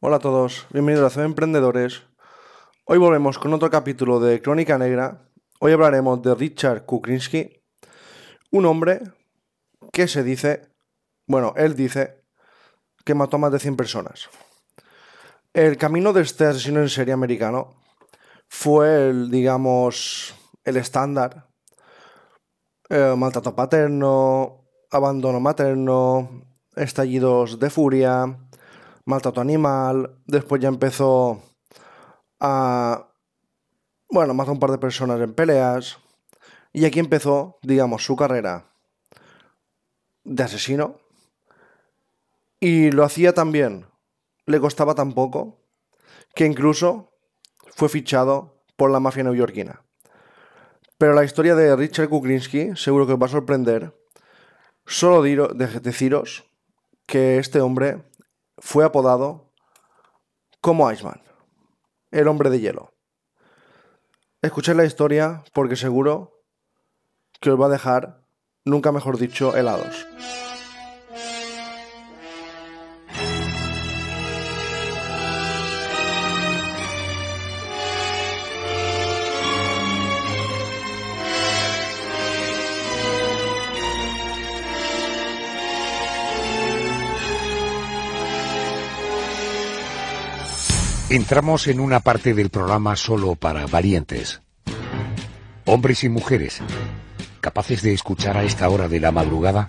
Hola a todos, bienvenidos a CB Emprendedores. Hoy volvemos con otro capítulo de Crónica Negra. Hoy hablaremos de Richard Kukrinski, un hombre que se dice, bueno, él dice que mató más de 100 personas. El camino de este asesino en serie americano fue el, digamos, el estándar. Eh, maltrato paterno, abandono materno, estallidos de furia, maltrato animal. Después ya empezó a. Bueno, más a un par de personas en peleas. Y aquí empezó, digamos, su carrera de asesino. Y lo hacía también le costaba tan poco que incluso fue fichado por la mafia neoyorquina. Pero la historia de Richard Kuklinski seguro que os va a sorprender. Solo deciros que este hombre fue apodado como Iceman, el hombre de hielo. Escuchad la historia porque seguro que os va a dejar, nunca mejor dicho, helados. Entramos en una parte del programa solo para valientes. Hombres y mujeres, capaces de escuchar a esta hora de la madrugada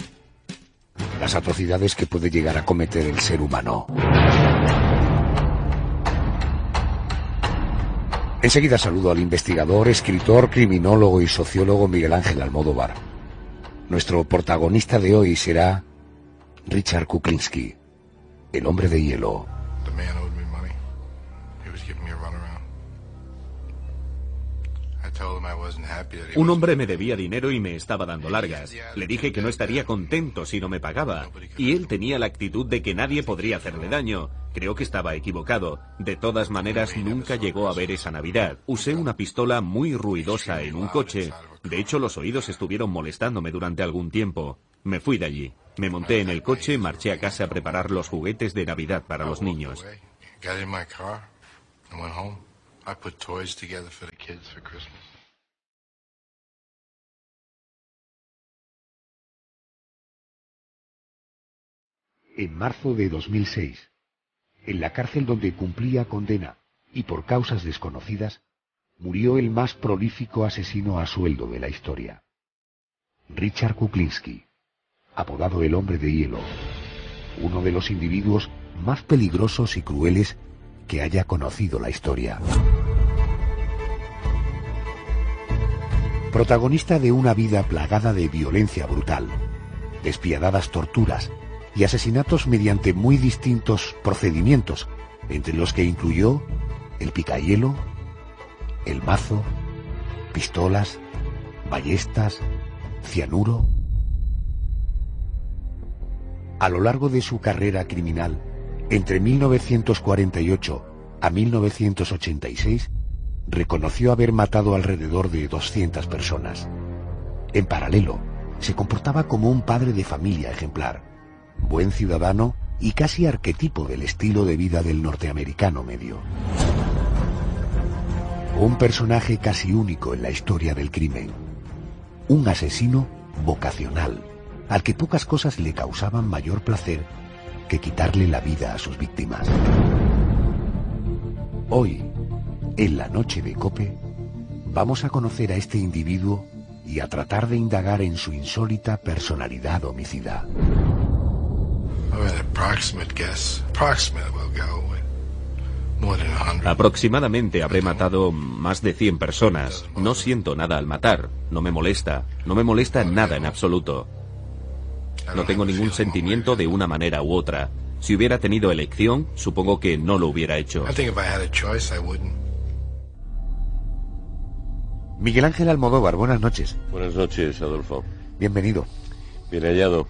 las atrocidades que puede llegar a cometer el ser humano. Enseguida saludo al investigador, escritor, criminólogo y sociólogo Miguel Ángel Almodóvar. Nuestro protagonista de hoy será Richard Kuklinski, el hombre de hielo. Un hombre me debía dinero y me estaba dando largas. Le dije que no estaría contento si no me pagaba. Y él tenía la actitud de que nadie podría hacerle daño. Creo que estaba equivocado. De todas maneras, nunca llegó a ver esa Navidad. Usé una pistola muy ruidosa en un coche. De hecho, los oídos estuvieron molestándome durante algún tiempo. Me fui de allí. Me monté en el coche y marché a casa a preparar los juguetes de Navidad para los niños. en marzo de 2006, en la cárcel donde cumplía condena y por causas desconocidas, murió el más prolífico asesino a sueldo de la historia. Richard Kuklinski, apodado el hombre de hielo, uno de los individuos más peligrosos y crueles que haya conocido la historia. Protagonista de una vida plagada de violencia brutal, despiadadas torturas, y asesinatos mediante muy distintos procedimientos, entre los que incluyó el picahielo, el mazo, pistolas, ballestas, cianuro. A lo largo de su carrera criminal, entre 1948 a 1986, reconoció haber matado alrededor de 200 personas. En paralelo, se comportaba como un padre de familia ejemplar buen ciudadano y casi arquetipo del estilo de vida del norteamericano medio. Un personaje casi único en la historia del crimen. Un asesino vocacional, al que pocas cosas le causaban mayor placer que quitarle la vida a sus víctimas. Hoy, en la noche de Cope, vamos a conocer a este individuo y a tratar de indagar en su insólita personalidad homicida. Aproximadamente habré matado más de 100 personas. No siento nada al matar. No me molesta. No me molesta nada en absoluto. No tengo ningún sentimiento de una manera u otra. Si hubiera tenido elección, supongo que no lo hubiera hecho. Miguel Ángel Almodóvar, buenas noches. Buenas noches, Adolfo. Bienvenido. Bien hallado.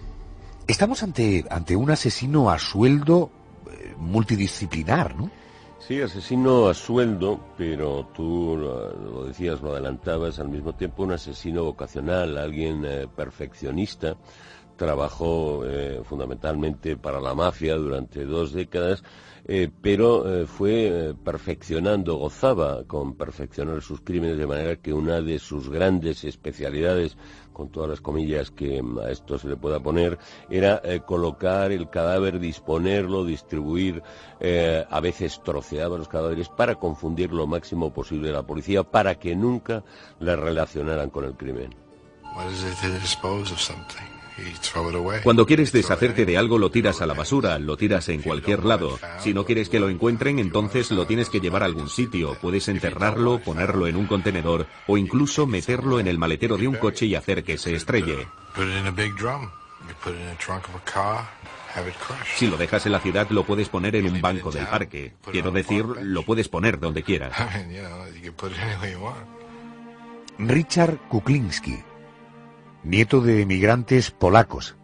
Estamos ante, ante un asesino a sueldo eh, multidisciplinar, ¿no? Sí, asesino a sueldo, pero tú lo decías, lo adelantabas, al mismo tiempo un asesino vocacional, alguien eh, perfeccionista. Trabajó eh, fundamentalmente para la mafia durante dos décadas, pero fue perfeccionando, gozaba con perfeccionar sus crímenes, de manera que una de sus grandes especialidades con todas las comillas que a esto se le pueda poner, era eh, colocar el cadáver, disponerlo, distribuir, eh, a veces troceados los cadáveres para confundir lo máximo posible a la policía, para que nunca la relacionaran con el crimen. Cuando quieres deshacerte de algo lo tiras a la basura, lo tiras en cualquier lado. Si no quieres que lo encuentren, entonces lo tienes que llevar a algún sitio. Puedes enterrarlo, ponerlo en un contenedor o incluso meterlo en el maletero de un coche y hacer que se estrelle. Si lo dejas en la ciudad, lo puedes poner en un banco del parque. Quiero decir, lo puedes poner donde quieras. Richard Kuklinski nieto de emigrantes polacos.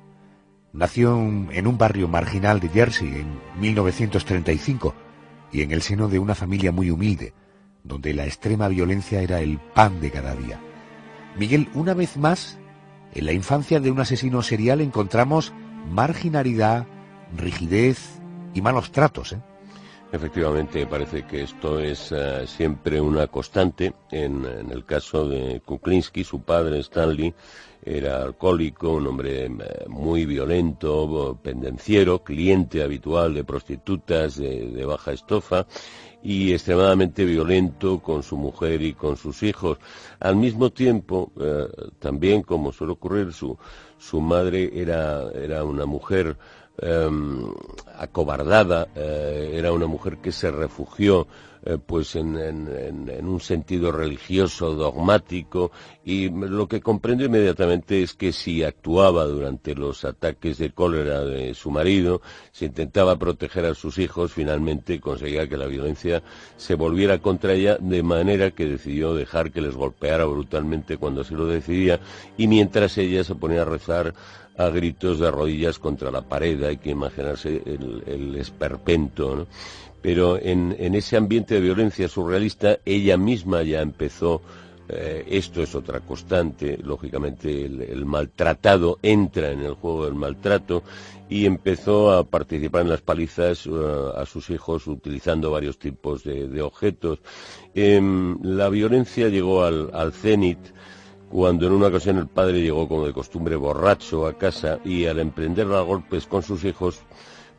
Nació en un barrio marginal de Jersey en 1935 y en el seno de una familia muy humilde, donde la extrema violencia era el pan de cada día. Miguel, una vez más, en la infancia de un asesino serial encontramos marginalidad, rigidez y malos tratos. ¿eh? Efectivamente, parece que esto es eh, siempre una constante en, en, el caso de Kuklinski, su padre Stanley era alcohólico, un hombre eh, muy violento, pendenciero, cliente habitual de prostitutas eh, de, baja estofa y extremadamente violento con su mujer y con sus hijos. Al mismo tiempo, eh, también como suele ocurrir, su, su madre era, era una mujer em, acobardada, era una mujer que se refugió eh, pues en, en, un sentido religioso, dogmático, y lo que comprendo inmediatamente es que si actuaba durante los ataques de cólera de su marido, si intentaba proteger a sus hijos, finalmente conseguía que la violencia se volviera contra ella, de manera que decidió dejar que les golpeara brutalmente cuando así lo decidía, y mientras ella se ponía a rezar a gritos de rodillas contra la pared, hay que imaginarse el, esperpento, pero en, ese ambiente de violencia surrealista ella misma ya empezó eh, esto es otra constante, lógicamente el, maltratado entra en el juego del maltrato y empezó a participar en las palizas eh, a sus hijos utilizando varios tipos de, objetos. Em, la violencia llegó al, al cenit cuando en una ocasión el padre llegó como de costumbre borracho a casa y al emprenderla a golpes con sus hijos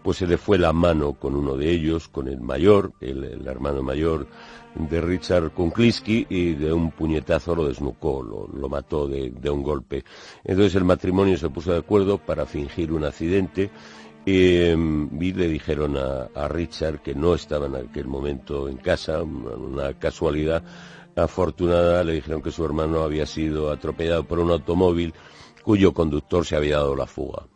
pues se le fue la mano con uno de ellos, con el mayor, el, hermano mayor de Richard kunkliski y de un puñetazo lo desnucó, lo, mató de, un golpe. Entonces el matrimonio se puso de acuerdo para fingir un accidente. y em, le dijeron a, Richard que no estaba en aquel momento en casa, una casualidad afortunada, le dijeron que su hermano había sido atropellado por un automóvil cuyo conductor se había dado la fuga.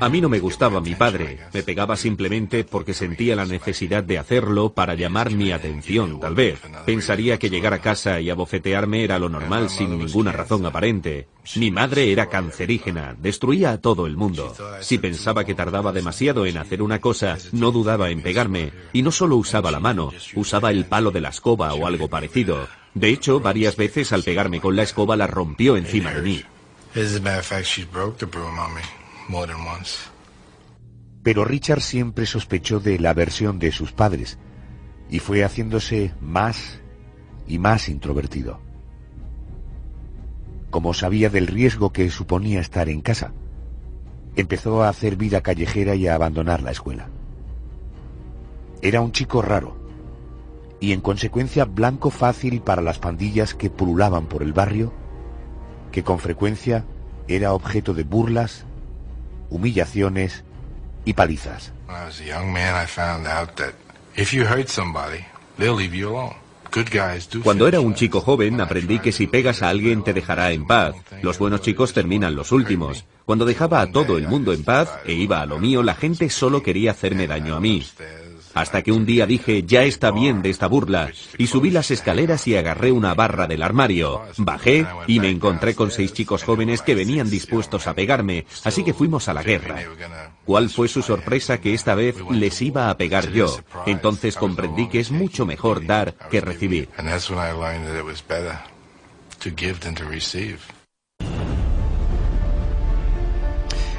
A mí no me gustaba mi padre, me pegaba simplemente porque sentía la necesidad de hacerlo para llamar mi atención, tal vez. Pensaría que llegar a casa y abofetearme era lo normal sin ninguna razón aparente. Mi madre era cancerígena, destruía a todo el mundo. Si pensaba que tardaba demasiado en hacer una cosa, no dudaba en pegarme, y no solo usaba la mano, usaba el palo de la escoba o algo parecido. De hecho, varias veces al pegarme con la escoba la rompió encima de mí. Pero Richard siempre sospechó de la versión de sus padres y fue haciéndose más y más introvertido. Como sabía del riesgo que suponía estar en casa, empezó a hacer vida callejera y a abandonar la escuela. Era un chico raro y en consecuencia blanco fácil para las pandillas que pululaban por el barrio que con frecuencia era objeto de burlas, humillaciones y palizas. Cuando era un chico joven aprendí que si pegas a alguien te dejará en paz. Los buenos chicos terminan los últimos. Cuando dejaba a todo el mundo en paz e iba a lo mío, la gente solo quería hacerme daño a mí. Hasta que un día dije, ya está bien de esta burla, y subí las escaleras y agarré una barra del armario. Bajé y me encontré con seis chicos jóvenes que venían dispuestos a pegarme, así que fuimos a la guerra. ¿Cuál fue su sorpresa que esta vez les iba a pegar yo? Entonces comprendí que es mucho mejor dar que recibir.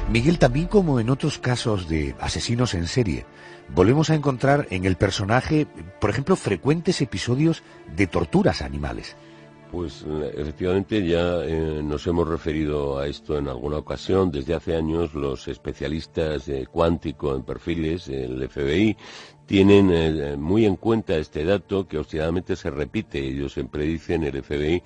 Miguel, también como en otros casos de asesinos en serie, volvemos a encontrar en el personaje, por ejemplo, frecuentes episodios de torturas animales. Pues efectivamente ya eh, nos hemos referido a esto en alguna ocasión. Desde hace años los especialistas de eh, cuántico en perfiles, el FBI, tienen eh, muy en cuenta este dato que obstinadamente se repite. Ellos siempre dicen, el FBI,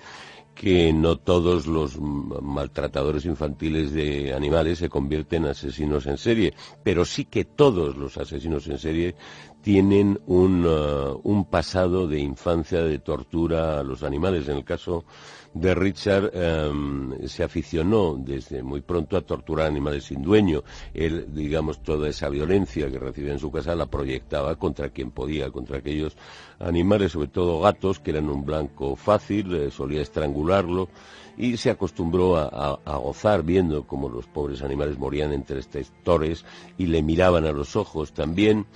que no todos los maltratadores infantiles de animales se convierten en asesinos en serie, pero sí que todos los asesinos en serie tienen un, uh, un pasado de infancia, de tortura a los animales. En el caso de Richard em, se aficionó desde muy pronto a torturar animales sin dueño. Él, digamos, toda esa violencia que recibía en su casa la proyectaba contra quien podía, contra aquellos animales, sobre todo gatos, que eran un blanco fácil, eh, solía estrangularlo y se acostumbró a, gozar viendo cómo los pobres animales morían entre estos y le miraban a los ojos también.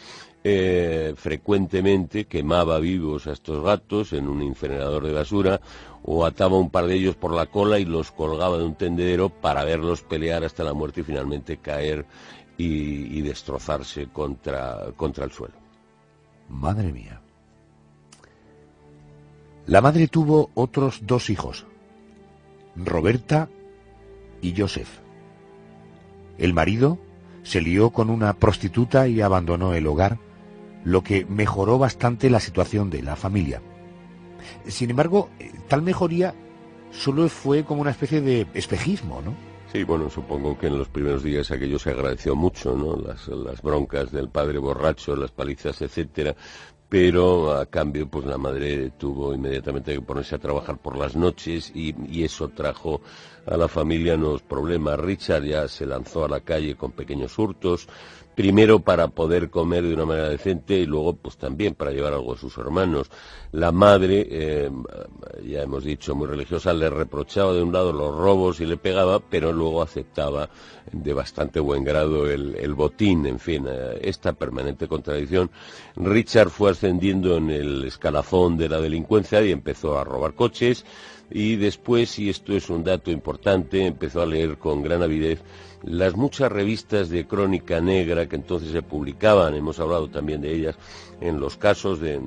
Eh, frecuentemente quemaba vivos a estos gatos en un incinerador de basura o ataba un par de ellos por la cola y los colgaba de un tendedero para verlos pelear hasta la muerte y finalmente caer y, destrozarse contra, contra el suelo. Madre mía. La madre tuvo otros dos hijos, Roberta y Joseph. El marido se lió con una prostituta y abandonó el hogar lo que mejoró bastante la situación de la familia. Sin embargo, eh, tal mejoría solo fue como una especie de espejismo, ¿no? Sí, bueno, supongo que en los primeros días aquello se agradeció mucho, ¿no? Las, broncas del padre borracho, las palizas, etcétera. Pero a cambio, pues la madre tuvo inmediatamente que ponerse a trabajar por las noches y, y eso trajo a la familia nuevos problemas. Richard ya se lanzó a la calle con pequeños hurtos, primero para poder comer de una manera decente y luego pues también para llevar algo a sus hermanos. La madre, eh, ya hemos dicho, muy religiosa, le reprochaba de un lado los robos y le pegaba, pero luego aceptaba de bastante buen grado el, botín, en fin, eh, esta permanente contradicción. Richard fue ascendiendo en el escalafón de la delincuencia y empezó a robar coches, y después, y esto es un dato importante, empezó a leer con gran avidez las muchas revistas de crónica negra que entonces se publicaban, hemos hablado también de ellas, en los casos de,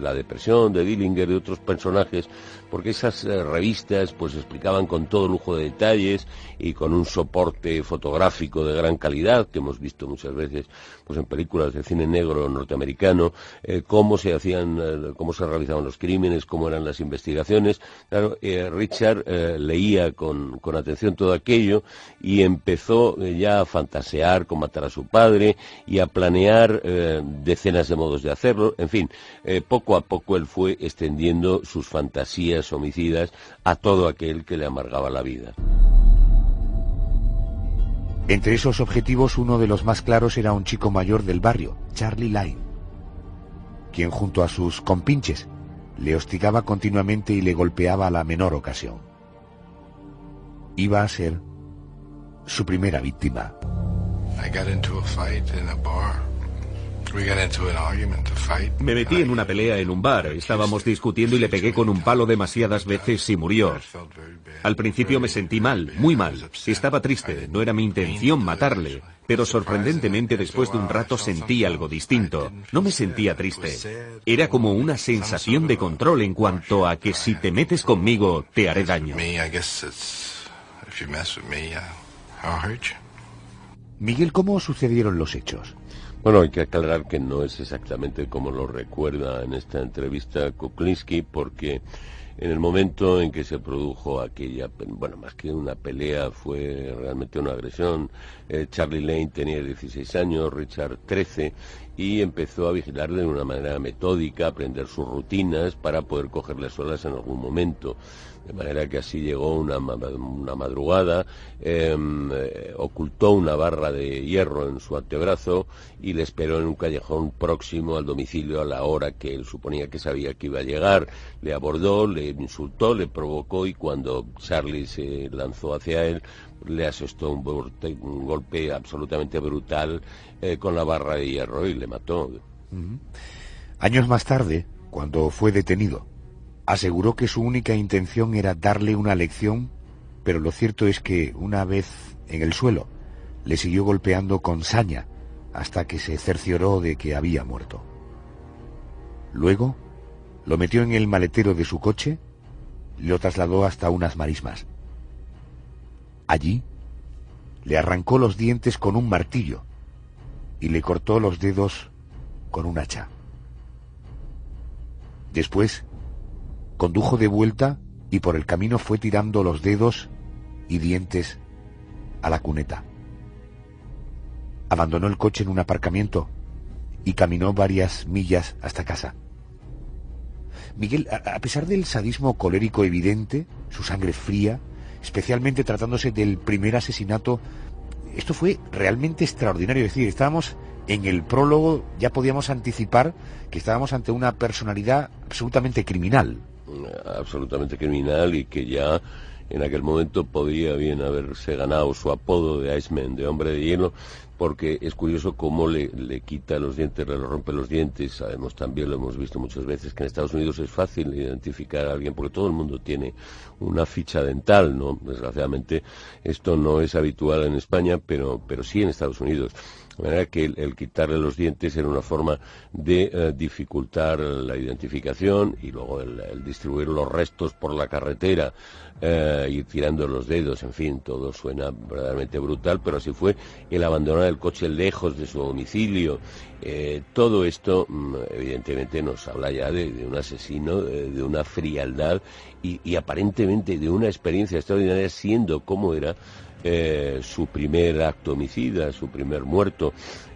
la depresión, de Dillinger, de otros personajes porque esas eh, revistas pues explicaban con todo lujo de detalles y con un soporte fotográfico de gran calidad que hemos visto muchas veces pues en películas de cine negro norteamericano eh, cómo se hacían eh, cómo se realizaban los crímenes cómo eran las investigaciones claro Richard leía con, atención todo aquello y empezó ya a fantasear con matar a su padre y a planear decenas de modos de hacerlo en fin poco a poco él fue extendiendo sus fantasías homicidas a todo aquel que le amargaba la vida. Entre esos objetivos uno de los más claros era un chico mayor del barrio, Charlie Lyne, quien junto a sus compinches le hostigaba continuamente y le golpeaba a la menor ocasión. Iba a ser su primera víctima. Me metí en una pelea en un bar, estábamos discutiendo y le pegué con un palo demasiadas veces y murió. Al principio me sentí mal, muy mal. Estaba triste, no era mi intención matarle, pero sorprendentemente después de un rato sentí algo distinto. No me sentía triste. Era como una sensación de control en cuanto a que si te metes conmigo te haré daño. Miguel, ¿cómo sucedieron los hechos? Bueno, hay que aclarar que no es exactamente como lo recuerda en esta entrevista Kuklinski, porque en el momento en que se produjo aquella, bueno, más que una pelea, fue realmente una agresión. Eh, Charlie Lane tenía 16 años, Richard 13, y empezó a vigilarle de una manera metódica, aprender sus rutinas para poder cogerle solas en algún momento. De manera que así llegó una, madrugada, em, eh, ocultó una barra de hierro en su antebrazo y le esperó en un callejón próximo al domicilio a la hora que él suponía que sabía que iba a llegar. Le abordó, le insultó, le provocó y cuando Charlie se lanzó hacia él, le asestó un, golpe absolutamente brutal eh, con la barra de hierro y le mató. Años más tarde, cuando fue detenido, Aseguró que su única intención era darle una lección, pero lo cierto es que, una vez en el suelo, le siguió golpeando con saña hasta que se cercioró de que había muerto. Luego, lo metió en el maletero de su coche lo trasladó hasta unas marismas. Allí, le arrancó los dientes con un martillo y le cortó los dedos con un hacha. Después, Condujo de vuelta y por el camino fue tirando los dedos y dientes a la cuneta. Abandonó el coche en un aparcamiento y caminó varias millas hasta casa. Miguel, a pesar del sadismo colérico evidente, su sangre fría, especialmente tratándose del primer asesinato, esto fue realmente extraordinario. Es decir, estábamos en el prólogo, ya podíamos anticipar que estábamos ante una personalidad absolutamente criminal absolutamente criminal y que ya en aquel momento podría bien haberse ganado su apodo de Iceman, de hombre de hielo, porque es curioso cómo le, le, quita los dientes, le rompe los dientes. Sabemos también, lo hemos visto muchas veces, que en Estados Unidos es fácil identificar a alguien porque todo el mundo tiene una ficha dental, ¿no? Desgraciadamente esto no es habitual en España, pero, pero sí en Estados Unidos. De que el, quitarle los dientes era una forma de eh, dificultar la identificación y luego el, distribuir los restos por la carretera, ir eh, tirando los dedos, en fin, todo suena verdaderamente brutal, pero así fue el abandonar el coche lejos de su domicilio. Eh, todo esto, mm, evidentemente, nos habla ya de, un asesino, de una frialdad y, y aparentemente de una experiencia extraordinaria, siendo como era eh, su primer acto homicida, su primer muerto.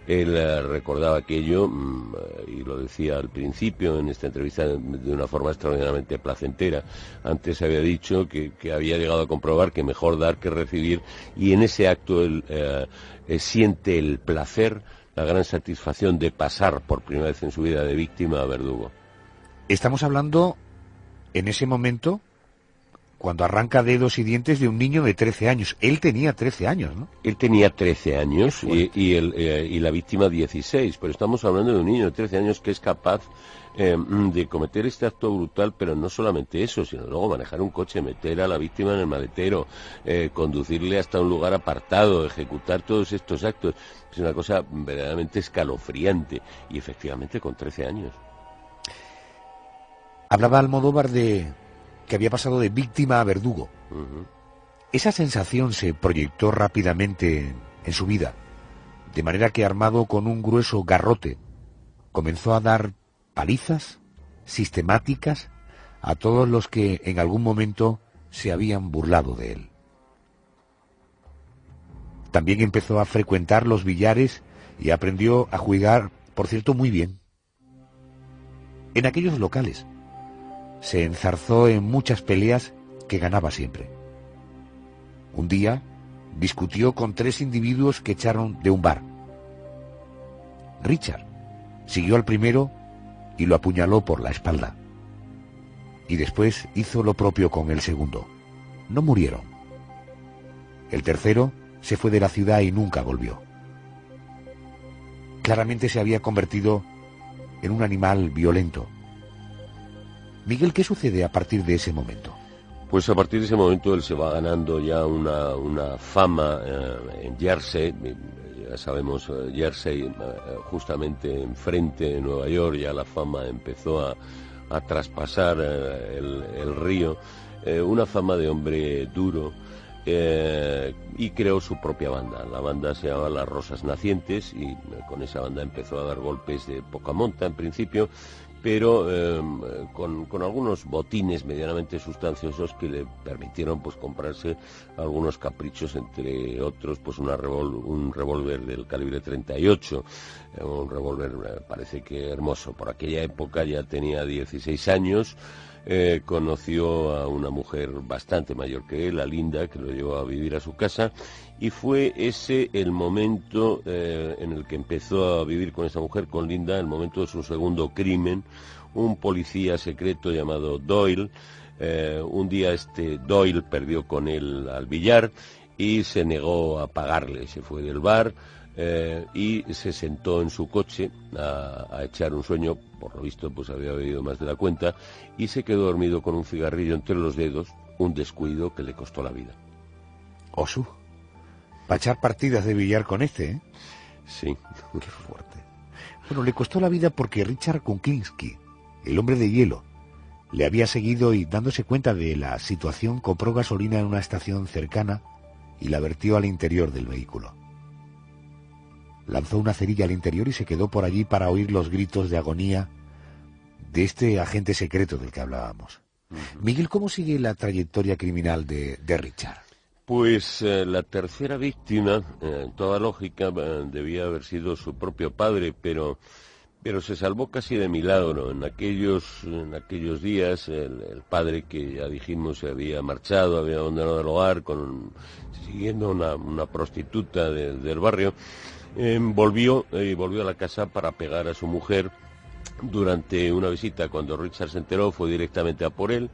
Él eh, recordaba aquello, mm, y lo decía al principio en esta entrevista de una forma extraordinariamente placentera. Antes había dicho que, había llegado a comprobar que mejor dar que recibir, y en ese acto él eh, siente el placer, la gran satisfacción de pasar por primera vez en su vida de víctima a verdugo. Estamos hablando en ese momento cuando arranca dedos y dientes de un niño de 13 años. Él tenía 13 años, ¿no? Él tenía 13 años eh, y, la víctima 16, pero estamos hablando de un niño de 13 años que es capaz eh, de cometer este acto brutal, pero no solamente eso, sino luego manejar un coche, meter a la víctima en el maletero, eh, conducirle hasta un lugar apartado, ejecutar todos estos actos. Es una cosa verdaderamente escalofriante y efectivamente con 13 años. Hablaba Almodóvar de, que había pasado de víctima a verdugo. Esa sensación se proyectó rápidamente en su vida, de manera que armado con un grueso garrote, comenzó a dar palizas sistemáticas a todos los que en algún momento se habían burlado de él. También empezó a frecuentar los billares y aprendió a jugar, por cierto, muy bien. En aquellos locales se enzarzó en muchas peleas que ganaba siempre. Un día discutió con tres individuos que echaron de un bar. Richard siguió al primero y lo apuñaló por la espalda. Y después hizo lo propio con el segundo. No murieron. El tercero se fue de la ciudad y nunca volvió. Claramente se había convertido en un animal violento Miguel, ¿qué sucede a partir de ese momento? Pues a partir de ese momento él se va ganando ya una, fama eh, en Jersey, eh, ya sabemos eh, Jersey justamente enfrente de Nueva York, ya la fama empezó a, traspasar el, río, una fama de hombre duro, y creó su propia banda. La banda se llamaba Las Rosas Nacientes y con esa banda empezó a dar golpes de poca monta en principio pero em, con, algunos botines medianamente sustanciosos que le permitieron pues comprarse algunos caprichos, entre otros pues una un revólver del calibre 38, eh, un revólver eh, parece que hermoso. Por aquella época ya tenía 16 años. Eh, conoció a una mujer bastante mayor que él, a Linda, que lo llevó a vivir a su casa, y fue ese el momento eh, en el que empezó a vivir con esa mujer, con Linda, el momento de su segundo crimen, un policía secreto llamado Doyle. Eh, un día este Doyle perdió con él al billar y se negó a pagarle, se fue del bar, eh, y se sentó en su coche a, echar un sueño, por lo visto pues había bebido más de la cuenta, y se quedó dormido con un cigarrillo entre los dedos, un descuido que le costó la vida. Osu, para echar partidas de billar con este, ¿eh? Sí. Qué fuerte. Bueno, le costó la vida porque Richard Kunkinski, el hombre de hielo, le había seguido y dándose cuenta de la situación compró gasolina en una estación cercana y la vertió al interior del vehículo lanzó una cerilla al interior y se quedó por allí para oír los gritos de agonía de este agente secreto del que hablábamos. Miguel, ¿cómo sigue la trayectoria criminal de, Richard? Pues eh, la tercera víctima, eh, en toda lógica, eh, debía haber sido su propio padre, pero, pero se salvó casi de milagro. En aquellos, en aquellos días, el, padre que ya dijimos se había marchado, había abandonado el hogar, con, siguiendo una, prostituta del barrio, Em, volvió, eh, volvió a la casa para pegar a su mujer durante una visita. Cuando Richard se enteró, fue directamente a por él,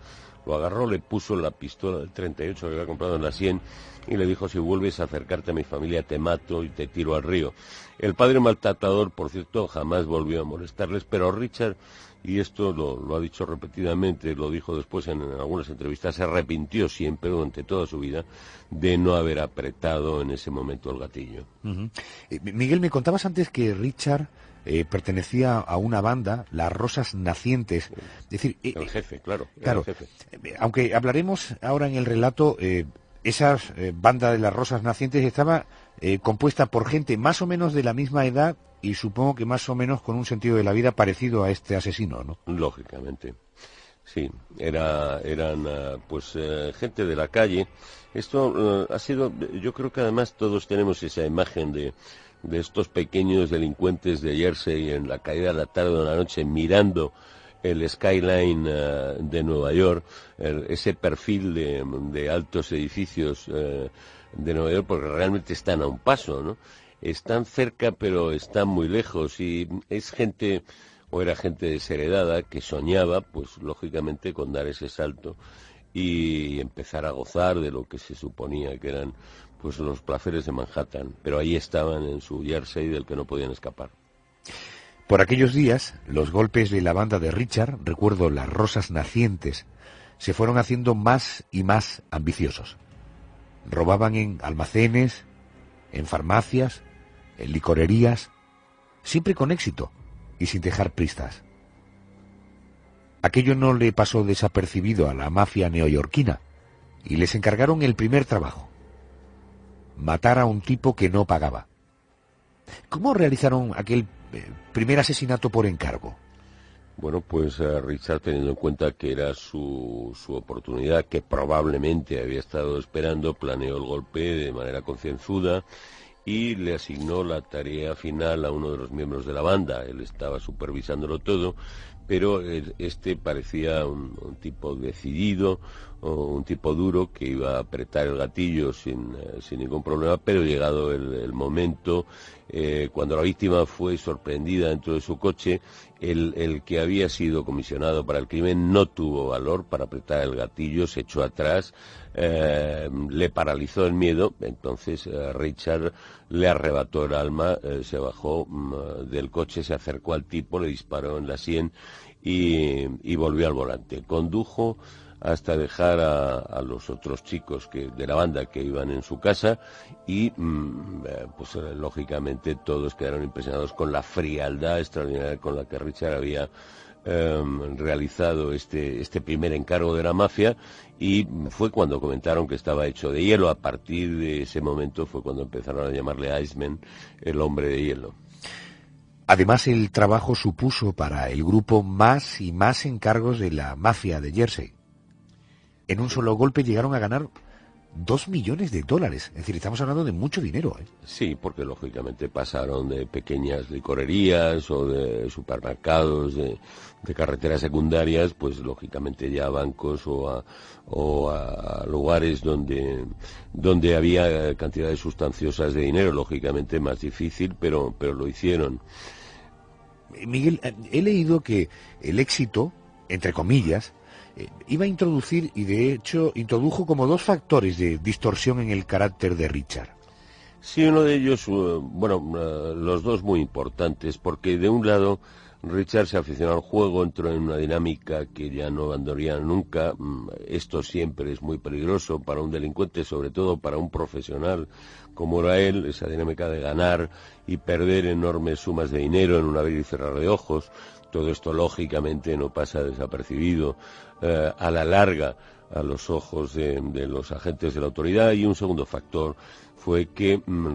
lo agarró, le puso la pistola del 38 que había comprado en la 100 y le dijo, si vuelves a acercarte a mi familia, te mato y te tiro al río. El padre maltratador, por cierto, jamás volvió a molestarles, pero Richard y esto lo, ha dicho repetidamente, lo dijo después en, algunas entrevistas, se arrepintió siempre durante toda su vida de no haber apretado en ese momento el gatillo. Eh, Miguel, me contabas antes que Richard eh, pertenecía a una banda, Las Rosas Nacientes. decir, eh, el jefe, claro. Claro. aunque hablaremos ahora en el relato esa eh, banda de las rosas nacientes estaba eh, compuesta por gente más o menos de la misma edad y supongo que más o menos con un sentido de la vida parecido a este asesino, ¿no? Lógicamente. Sí, era, eran ah, pues eh, gente de la calle. Esto ha sido, yo creo que además todos tenemos esa imagen de, de estos pequeños delincuentes de Jersey en la caída de la tarde o de la noche mirando el skyline eh, de Nueva York, ese perfil de, altos edificios eh, de Nueva York, porque realmente están a un paso, ¿no? Están cerca, pero están muy lejos y es gente o era gente desheredada que soñaba, pues lógicamente, con dar ese salto y empezar a gozar de lo que se suponía que eran pues los placeres de Manhattan, pero ahí estaban en su jersey del que no podían escapar. Por aquellos días, los golpes de la banda de Richard, recuerdo las rosas nacientes, se fueron haciendo más y más ambiciosos. Robaban en almacenes, en farmacias, en licorerías, siempre con éxito y sin dejar pristas. Aquello no le pasó desapercibido a la mafia neoyorquina y les encargaron el primer trabajo, matar a un tipo que no pagaba. ¿Cómo realizaron aquel eh, primer asesinato por encargo. Bueno, pues eh, Richard, teniendo en cuenta que era su, oportunidad, que probablemente había estado esperando, planeó el golpe de manera concienzuda y le asignó la tarea final a uno de los miembros de la banda. Él estaba supervisándolo todo, pero eh, este parecía un tipo decidido, un tipo duro que iba a apretar el gatillo sin, eh, ningún problema, pero llegado el, momento, eh, cuando la víctima fue sorprendida dentro de su coche, el, que había sido comisionado para el crimen no tuvo valor para apretar el gatillo, se echó atrás, eh, le paralizó el miedo, entonces Richard le arrebató el alma, se bajó mm, del coche, se acercó al tipo, le disparó en la sien y, y volvió al volante. Condujo hasta dejar a, los otros chicos que, de la banda que iban en su casa y mm, eh, pues eh, lógicamente todos quedaron impresionados con la frialdad extraordinaria con la que Richard había em, realizado este, este primer encargo de la mafia y fue cuando comentaron que estaba hecho de hielo. A partir de ese momento fue cuando empezaron a llamarle a Iceman el hombre de hielo. Además, el trabajo supuso para el grupo más y más encargos de la mafia de Jersey en un solo golpe llegaron a ganar dos millones de dólares. Es decir, estamos hablando de mucho dinero. ¿eh? Sí, porque lógicamente pasaron de pequeñas licorerías o de supermercados, de, carreteras secundarias, pues lógicamente ya a bancos o a, lugares donde, donde había eh, cantidades sustanciosas de dinero. Lógicamente más difícil, pero, pero lo hicieron. Miguel, eh, he leído que el éxito, entre comillas, eh, iba a introducir, y de hecho introdujo como dos factores de distorsión en el carácter de Richard. Sí, uno de ellos, eh, bueno, eh, los dos muy importantes, porque de un lado Richard se aficionó al juego, entró en una dinámica que ya no abandonaría nunca. Mm, esto siempre es muy peligroso para un delincuente, sobre todo para un profesional como era él, esa dinámica de ganar y perder enormes sumas de dinero en una vida y cerrar de ojos todo esto, lógicamente, no pasa desapercibido eh, a la larga a los ojos de, de los agentes de la autoridad. Y un segundo factor fue que mm,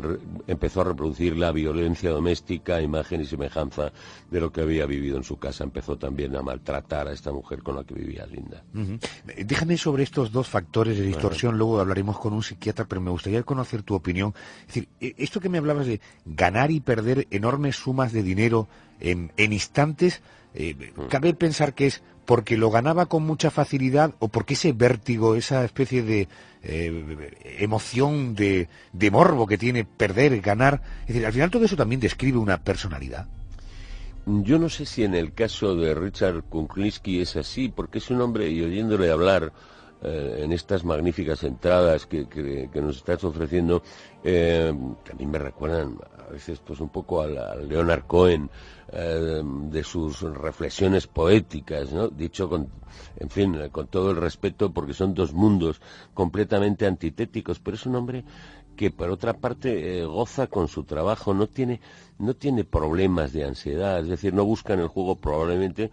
empezó a reproducir la violencia doméstica, imagen y semejanza de lo que había vivido en su casa. Empezó también a maltratar a esta mujer con la que vivía Linda. Eh, déjame sobre estos dos factores de distorsión, luego hablaremos con un psiquiatra, pero me gustaría conocer tu opinión. Es decir, e, esto que me hablabas de ganar y perder enormes sumas de dinero en, instantes, eh, mm. cabe pensar que es porque lo ganaba con mucha facilidad o porque ese vértigo, esa especie de eh, emoción de, de, morbo que tiene perder, ganar. Es decir, al final todo eso también describe una personalidad. Yo no sé si en el caso de Richard Kuklinski es así, porque es un hombre, y oyéndole hablar eh, en estas magníficas entradas que, nos estás ofreciendo, eh, también me recuerdan a veces pues un poco a al Leonard Cohen, eh, de sus reflexiones poéticas, ¿no? Dicho con, en fin, con todo el respeto, porque son dos mundos completamente antitéticos, pero es un hombre que por otra parte eh, goza con su trabajo, no tiene, no tiene problemas de ansiedad, es decir, no busca en el juego probablemente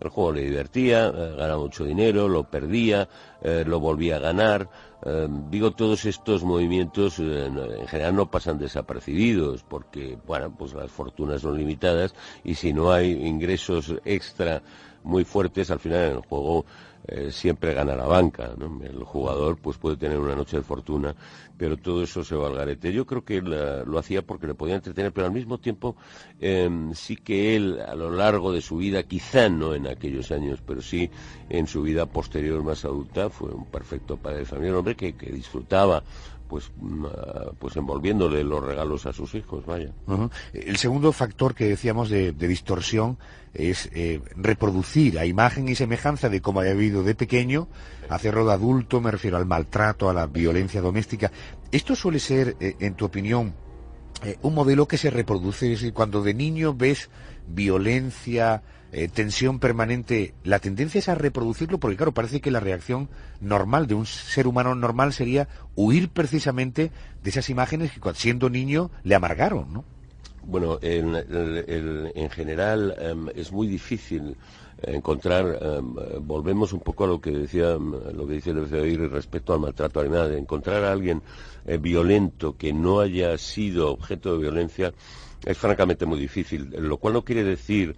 el juego le divertía, gana eh, ganaba mucho dinero, lo perdía, lo volvía a ganar, Em, digo, todos estos movimientos eh, en general no pasan desapercibidos porque, bueno, pues las fortunas son limitadas y si no hay ingresos extra muy fuertes, al final en el juego eh, siempre gana la banca. ¿no? El jugador pues puede tener una noche de fortuna, pero todo eso se va al garete. Yo creo que lo hacía porque le podía entretener, pero al mismo tiempo em, sí que él a lo largo de su vida, quizá no en aquellos años, pero sí en su vida posterior más adulta, fue un perfecto padre de familia, un hombre que, que disfrutaba pues, mm, ah, pues, envolviéndole los regalos a sus hijos, vaya. El segundo factor que decíamos de, distorsión es eh, reproducir la imagen y semejanza de cómo haya vivido de pequeño, hacerlo de adulto, me refiero al maltrato, a la violencia doméstica. ¿Esto suele ser, eh, en tu opinión, eh, un modelo que se reproduce? Es decir, cuando de niño ves violencia, eh, tensión permanente, la tendencia es a reproducirlo porque, claro, parece que la reacción normal de un ser humano normal sería huir precisamente de esas imágenes que siendo niño le amargaron, ¿no? Bueno, en, general em, es muy difícil encontrar, em, volvemos un poco a lo que decía, em, lo que dice el respecto al maltrato animal, encontrar a alguien eh, violento que no haya sido objeto de violencia es francamente muy difícil, lo cual no quiere decir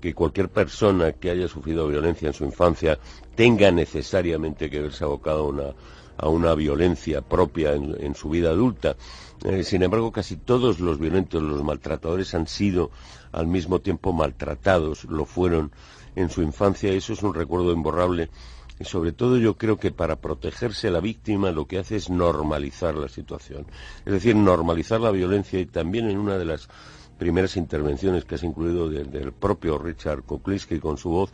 que cualquier persona que haya sufrido violencia en su infancia tenga necesariamente que verse abocado a una, a una violencia propia en, su vida adulta. Eh, sin embargo, casi todos los violentos, los maltratadores, han sido al mismo tiempo maltratados, lo fueron en su infancia. Eso es un recuerdo imborrable. Y sobre todo yo creo que para protegerse la víctima lo que hace es normalizar la situación. Es decir, normalizar la violencia y también en una de las primeras intervenciones que has incluido del, propio Richard Kuklinski con su voz,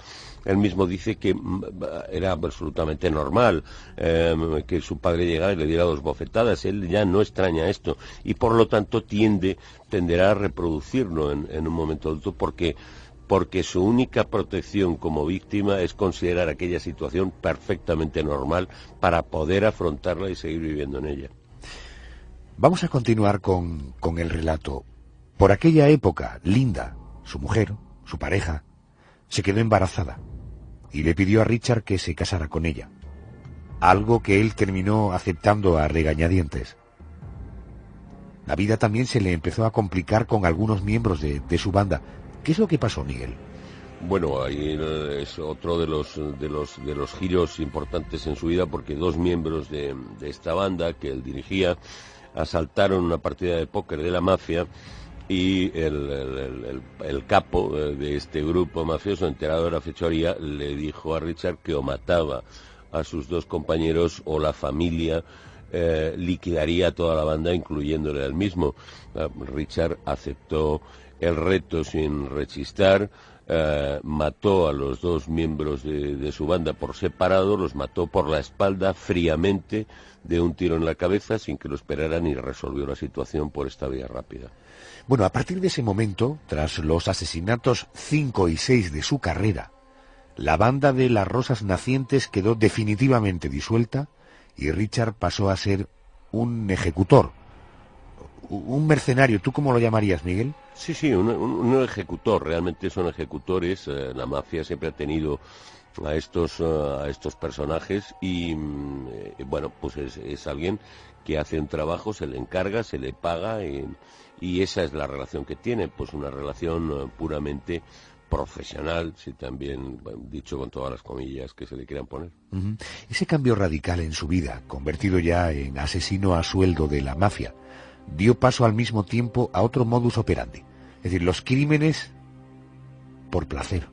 él mismo dice que mm, era absolutamente normal em, que su padre llegara y le diera dos bofetadas. Él ya no extraña esto y por lo tanto tiende, tenderá a reproducirlo en, un momento adulto porque porque su única protección como víctima es considerar aquella situación perfectamente normal para poder afrontarla y seguir viviendo en ella. Vamos a continuar con, con el relato. Por aquella época, Linda, su mujer, su pareja, se quedó embarazada y le pidió a Richard que se casara con ella, algo que él terminó aceptando a regañadientes. La vida también se le empezó a complicar con algunos miembros de, su banda. ¿Qué es lo que pasó, Miguel? Bueno, ahí es otro de los, giros importantes en su vida porque dos miembros de esta banda que él dirigía asaltaron una partida de póker de la mafia y el, capo de este grupo mafioso enterado de la fechoría le dijo a Richard que o mataba a sus dos compañeros o la familia liquidaría eh, liquidaría toda la banda incluyéndole al mismo. Ah, Richard aceptó el reto sin rechistar. Eh, mató a los dos miembros de, su banda por separado, los mató por la espalda fríamente de un tiro en la cabeza sin que lo esperaran y resolvió la situación por esta vía rápida. Bueno, a partir de ese momento, tras los asesinatos 5 y 6 de su carrera, la banda de las Rosas Nacientes quedó definitivamente disuelta y Richard pasó a ser un ejecutor, un mercenario. ¿Tú cómo lo llamarías, Miguel? Sí, sí, un, ejecutor. Realmente son ejecutores. Eh, la mafia siempre ha tenido a estos, eh, a estos personajes y, mm, eh, bueno, pues es, alguien que hace un trabajo, se le encarga, se le paga. Y esa es la relación que tiene... pues una relación eh, puramente profesional, si también dicho con todas las comillas que se le quieran poner. Ese cambio radical en su vida, convertido ya en asesino a sueldo de la mafia, dio paso al mismo tiempo a otro modus operandi, es decir, los crímenes por placer.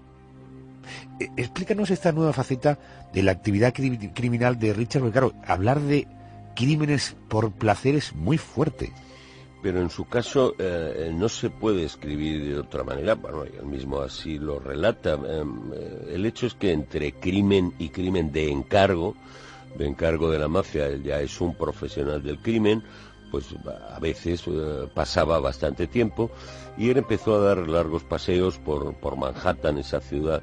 E, explícanos esta nueva faceta de la actividad criminal de Richard, porque hablar de crímenes por placer es muy fuerte pero en su caso eh, no se puede escribir de otra manera, bueno, él mismo así lo relata. Em, eh, el hecho es que entre crimen y crimen de encargo, de encargo de la mafia, él ya es un profesional del crimen, pues a veces eh, pasaba bastante tiempo y él empezó a dar largos paseos por, Manhattan, esa ciudad,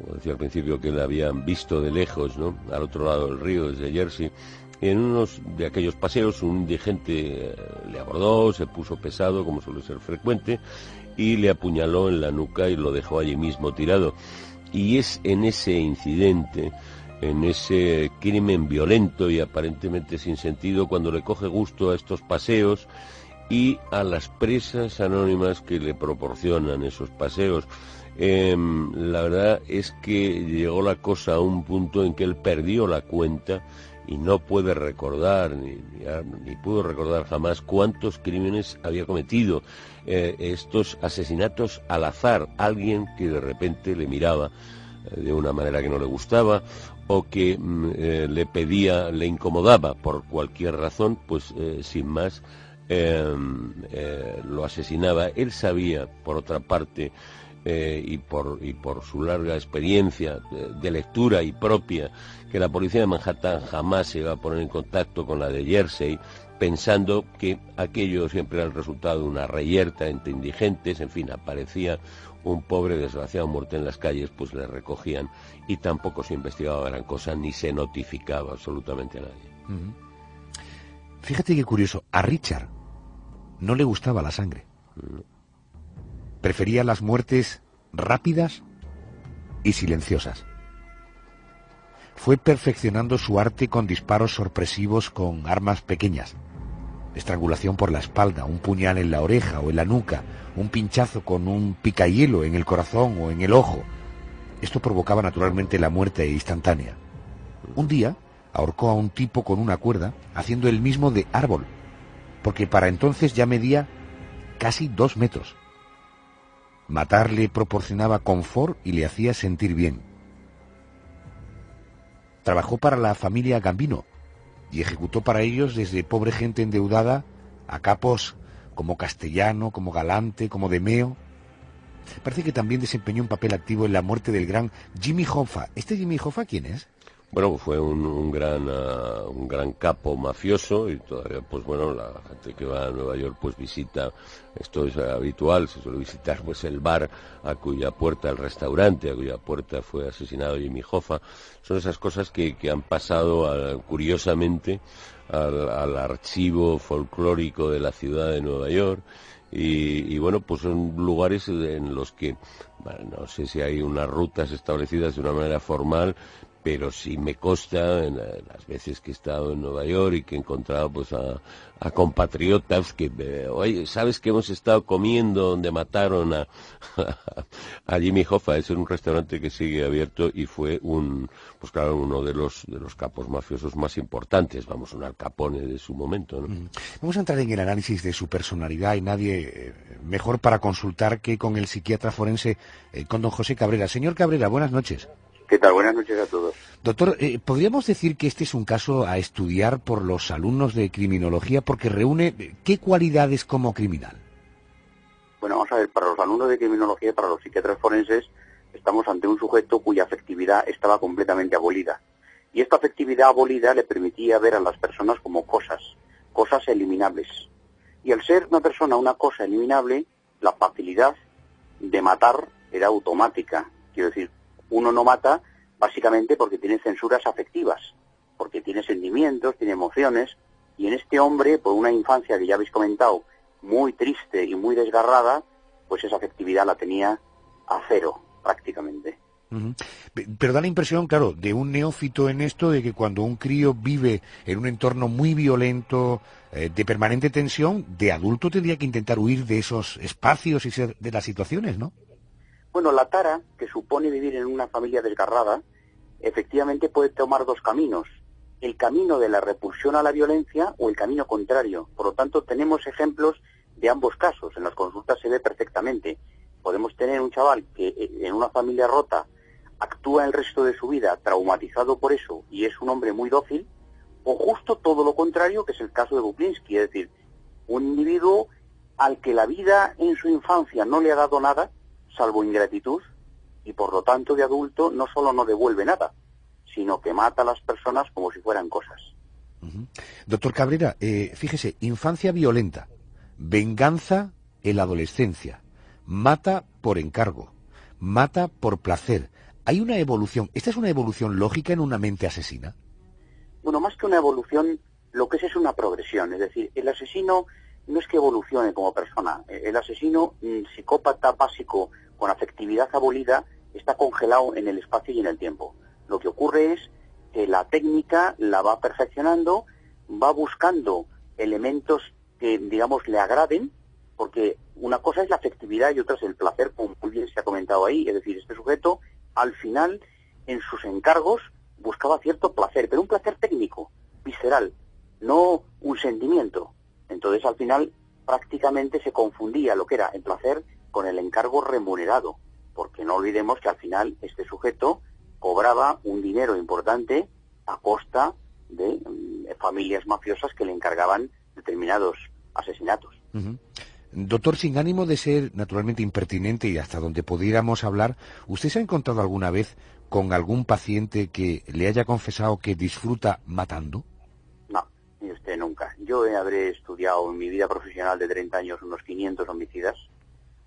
como decía al principio, que le habían visto de lejos, Al otro lado del río, desde Jersey en unos de aquellos paseos un dirigente eh, le abordó, se puso pesado, como suele ser frecuente, y le apuñaló en la nuca y lo dejó allí mismo tirado. Y es en ese incidente, en ese crimen violento y aparentemente sin sentido, cuando le coge gusto a estos paseos y a las presas anónimas que le proporcionan esos paseos. Em, la verdad es que llegó la cosa a un punto en que él perdió la cuenta y no puede recordar, ni, pudo recordar jamás cuántos crímenes había cometido. Eh, estos asesinatos al azar, alguien que de repente le miraba eh, de una manera que no le gustaba o que mm, eh, le pedía, le incomodaba por cualquier razón, pues sin más em, lo asesinaba. Él sabía, por otra parte, y, por, y por su larga experiencia de lectura y propia, que la policía de Manhattan jamás se iba a poner en contacto con la de Jersey, pensando que aquello siempre era el resultado de una reyerta entre indigentes, en fin, aparecía un pobre desgraciado muerto en las calles, pues le recogían y tampoco se investigaba gran cosa ni se notificaba absolutamente a nadie. Fíjate qué curioso, a Richard no le gustaba la sangre. Mm. Prefería las muertes rápidas y silenciosas fue perfeccionando su arte con disparos sorpresivos con armas pequeñas. Estrangulación por la espalda, un puñal en la oreja o en la nuca, un pinchazo con un picahielo en el corazón o en el ojo. Esto provocaba naturalmente la muerte instantánea. Un día ahorcó a un tipo con una cuerda, haciendo el mismo de árbol, porque para entonces ya medía casi dos metros. Matar le proporcionaba confort y le hacía sentir bien Trabajó para la familia Gambino y ejecutó para ellos desde pobre gente endeudada a capos como Castellano, como Galante, como Demeo. Parece que también desempeñó un papel activo en la muerte del gran Jimmy Hoffa. ¿Este Jimmy Hoffa quién es? Bueno, fue un, gran ah, un gran capo mafioso y todavía, pues bueno, la gente que va a Nueva York pues visita, esto es habitual, se suele visitar pues el bar a cuya puerta, el restaurante a cuya puerta fue asesinado Jimmy Hoffa. Son esas cosas que, que han pasado ah, curiosamente al, archivo folclórico de la ciudad de Nueva York. Y, y, bueno, pues son lugares en los que no sé si hay unas rutas establecidas de una manera formal, pero sí me consta en las veces que he estado en Nueva York y que he encontrado pues a, compatriotas que eh, oye sabes que hemos estado comiendo donde mataron a, Jimmy Hoffa es un restaurante que sigue abierto y fue un pues claro uno de los de los capos mafiosos más importantes vamos un alcapone de su momento mm. vamos a entrar en el análisis de su personalidad y nadie eh, mejor para consultar que con el psiquiatra forense eh, con don José Cabrera señor Cabrera buenas noches ¿Qué tal? Buenas noches a todos. Doctor, eh, ¿podríamos decir que este es un caso a estudiar por los alumnos de criminología porque reúne eh, qué cualidades como criminal? Bueno, vamos a ver, para los alumnos de criminología y para los psiquiatras forenses estamos ante un sujeto cuya afectividad estaba completamente abolida. Y esta afectividad abolida le permitía ver a las personas como cosas, cosas eliminables. Y al ser una persona una cosa eliminable, la facilidad de matar era automática. Quiero decir, uno no mata básicamente porque tiene censuras afectivas, porque tiene sentimientos, tiene emociones, y en este hombre, por una infancia que ya habéis comentado, muy triste y muy desgarrada, pues esa afectividad la tenía a cero prácticamente. Pero da la impresión, claro, de un neófito en esto, de que cuando un crío vive en un entorno muy violento, eh, de permanente tensión, de adulto tendría que intentar huir de esos espacios y de las situaciones, ¿no? Bueno, la tara, que supone vivir en una familia desgarrada, efectivamente puede tomar dos caminos, el camino de la repulsión a la violencia o el camino contrario. Por lo tanto, tenemos ejemplos de ambos casos, en las consultas se ve perfectamente. Podemos tener un chaval que eh, en una familia rota actúa el resto de su vida traumatizado por eso y es un hombre muy dócil, o justo todo lo contrario, que es el caso de Buklinski, es decir, un individuo al que la vida en su infancia no le ha dado nada, salvo ingratitud, y por lo tanto de adulto no solo no devuelve nada, sino que mata a las personas como si fueran cosas. Doctor Cabrera, eh, fíjese, infancia violenta, venganza en la adolescencia, mata por encargo, mata por placer. Hay una evolución. ¿Esta es una evolución lógica en una mente asesina? Bueno, más que una evolución, lo que es es una progresión. Es decir, el asesino no es que evolucione como persona. El asesino mm, psicópata básico con afectividad abolida, está congelado en el espacio y en el tiempo. Lo que ocurre es que la técnica la va perfeccionando, va buscando elementos que, digamos, le agraden, porque una cosa es la afectividad y otra es el placer, como muy bien se ha comentado ahí. Es decir, este sujeto, al final, en sus encargos, buscaba cierto placer, pero un placer técnico, visceral, no un sentimiento. Entonces, al final, prácticamente se confundía lo que era el placer con el encargo remunerado, porque no olvidemos que al final este sujeto cobraba un dinero importante a costa de mm, familias mafiosas que le encargaban determinados asesinatos. Doctor, sin ánimo de ser naturalmente impertinente y hasta donde pudiéramos hablar, ¿usted se ha encontrado alguna vez con algún paciente que le haya confesado que disfruta matando? No, ni usted nunca. Yo habré estudiado en mi vida profesional de 30 años unos 500 homicidas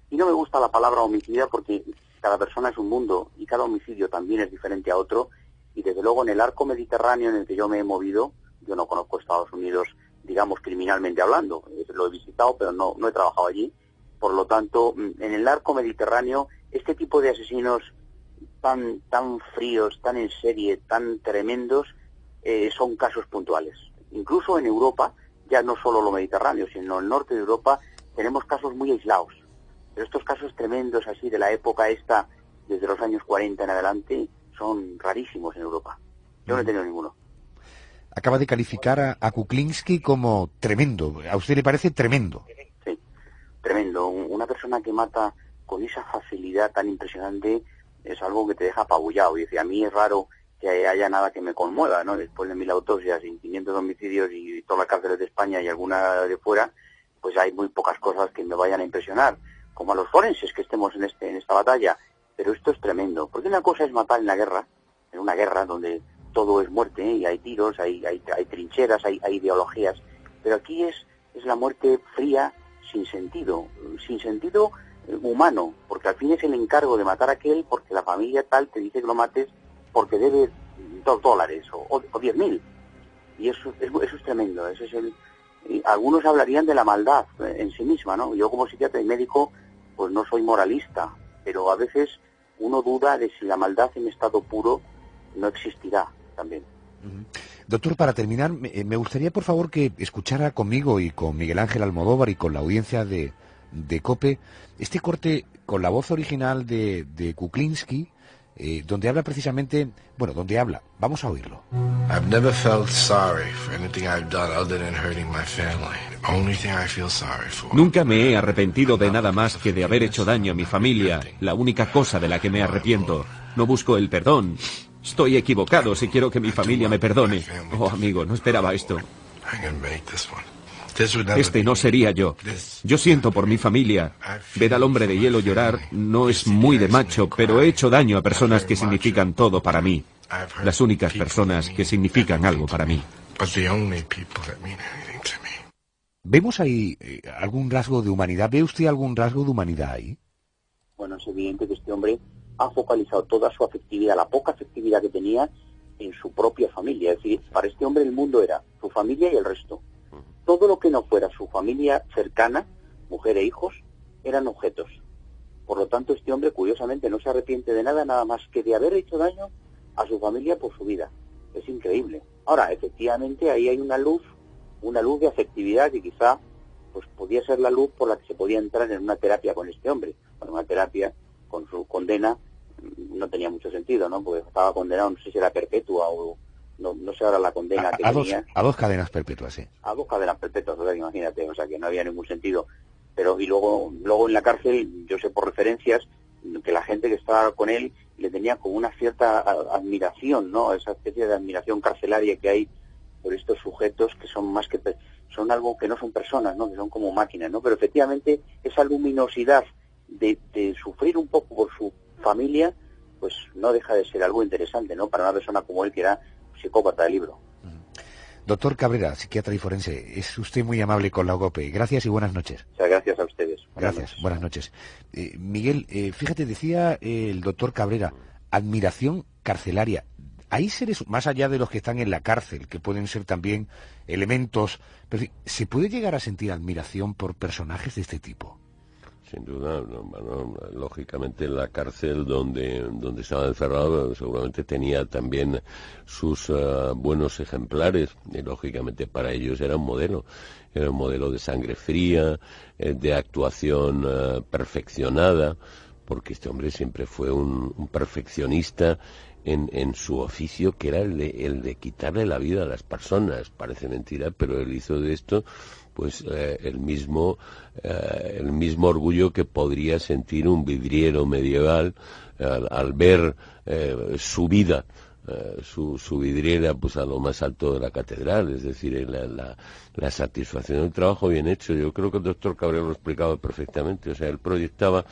y no me gusta la palabra homicidio porque cada persona es un mundo y cada homicidio también es diferente a otro. Y desde luego en el arco mediterráneo en el que yo me he movido, yo no conozco Estados Unidos, digamos, criminalmente hablando. Eh, lo he visitado, pero no, he trabajado allí. Por lo tanto, mm, en el arco mediterráneo, este tipo de asesinos tan, tan fríos, tan en serie, tan tremendos, eh, son casos puntuales. Incluso en Europa, ya no solo lo mediterráneo, sino en el norte de Europa, tenemos casos muy aislados. Pero estos casos tremendos así de la época esta, desde los años 40 en adelante, son rarísimos en Europa. Yo no he tenido ninguno. Acaba de calificar a, Kuklinski como tremendo. ¿A usted le parece tremendo? Sí, tremendo. Una persona que mata con esa facilidad tan impresionante es algo que te deja apabullado. Y dice, a mí es raro que haya nada que me conmueva, ¿no? Después de mil autopsias y 500 homicidios y todas las cárceles de España y alguna de fuera, pues hay muy pocas cosas que me vayan a impresionar como a los forenses que estemos en, este, en esta batalla. Pero esto es tremendo, porque una cosa es matar en la guerra, en una guerra donde todo es muerte y hay tiros, hay, hay, trincheras, hay, ideologías, pero aquí es, es la muerte fría sin sentido, sin sentido eh, humano, porque al fin es el encargo de matar a aquel porque la familia tal te dice que lo mates porque debe dos dólares o, o diez mil. Y eso, eso, es tremendo, eso es el, algunos hablarían de la maldad eh, en sí misma, ¿no? Yo como psiquiatra y médico pues no soy moralista, pero a veces uno duda de si la maldad en estado puro no existirá también. Doctor, para terminar, eh, me gustaría por favor que escuchara conmigo y con Miguel Ángel Almodóvar y con la audiencia de, de COPE este corte con la voz original de, de Kuklinski eh, donde habla precisamente, bueno, donde habla, vamos a oírlo. Nunca me he arrepentido de nada más que de haber hecho daño a mi familia, la única cosa de la que me arrepiento. No busco el perdón. Estoy equivocado si quiero que mi familia me perdone. Oh, amigo, no esperaba esto. Este, este no sería yo. Yo siento por mi familia. Ver al hombre de hielo llorar no es este muy de macho, pero he hecho daño a personas que significan todo para mí. Las únicas personas que significan algo para mí. ¿Vemos ahí eh, algún rasgo de humanidad? ¿Ve usted algún rasgo de humanidad ahí? Bueno, es evidente que este hombre ha focalizado toda su afectividad, la poca afectividad que tenía, en su propia familia. Es decir, para este hombre el mundo era su familia y el resto todo lo que no fuera su familia cercana, mujer e hijos, eran objetos. Por lo tanto, este hombre, curiosamente, no se arrepiente de nada, nada más que de haber hecho daño a su familia por su vida. Es increíble. Ahora, efectivamente, ahí hay una luz, una luz de afectividad que quizá pues podía ser la luz por la que se podía entrar en una terapia con este hombre. Bueno, una terapia con su condena mm, no tenía mucho sentido, ¿no? Porque estaba condenado, no sé si era perpetua o, no, no sé ahora la condena a, que Dos, a dos cadenas perpetuas, sí. A dos cadenas perpetuas, imagínate, o sea, que no había ningún sentido. Pero, y luego, luego en la cárcel, yo sé por referencias, que la gente que estaba con él le tenía como una cierta admiración, ¿no? Esa especie de admiración carcelaria que hay por estos sujetos que son más que son algo que no son personas, ¿no? Que son como máquinas, ¿no? Pero efectivamente esa luminosidad de, de sufrir un poco por su familia, pues no deja de ser algo interesante, ¿no? Para una persona como él que era psicópata del libro. Doctor Cabrera, psiquiatra y forense, es usted muy amable con la OGOPE. Gracias y buenas noches. gracias a ustedes. gracias, buenas noches. Eh, Miguel, eh, fíjate, decía eh, el doctor Cabrera, admiración carcelaria. ¿Hay seres, más allá de los que están en la cárcel, que pueden ser también elementos, pero, ¿se puede llegar a sentir admiración por personajes de este tipo? sin duda, no, lógicamente la cárcel donde, donde estaba encerrado seguramente tenía también sus eh, buenos ejemplares y lógicamente para ellos era un modelo, era un modelo de sangre fría, eh, de actuación eh, perfeccionada, porque este hombre siempre fue un, perfeccionista en, en, su oficio, que era el de, el de quitarle la vida a las personas. Parece mentira, pero él hizo de esto pues eh, el mismo eh, el mismo orgullo que podría sentir un vidriero medieval al, ver eh, su vida su, vidriera pues a lo más alto de la catedral, es decir, la, la, satisfacción del trabajo bien hecho. Yo creo que el doctor Cabrera lo explicaba perfectamente. O sea, él proyectaba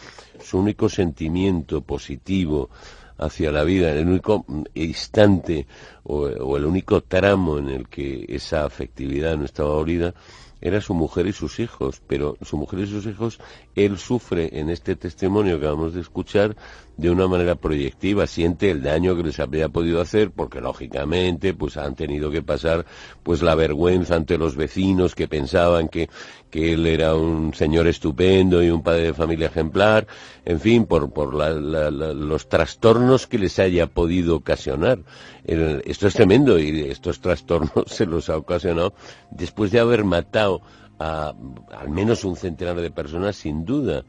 su único sentimiento positivo hacia la vida, el único instante o, el único tramo en el que esa afectividad no estaba olida era su mujer y sus hijos, pero su mujer y sus hijos, él sufre en este testimonio que vamos de escuchar de una manera proyectiva siente el daño que les había podido hacer porque lógicamente pues han tenido que pasar pues la vergüenza ante los vecinos que pensaban que, que él era un señor estupendo y un padre de familia ejemplar en fin por, por la, los trastornos que les haya podido ocasionar esto es tremendo y estos trastornos se los ha ocasionado después de haber matado a al menos un centenar de personas sin duda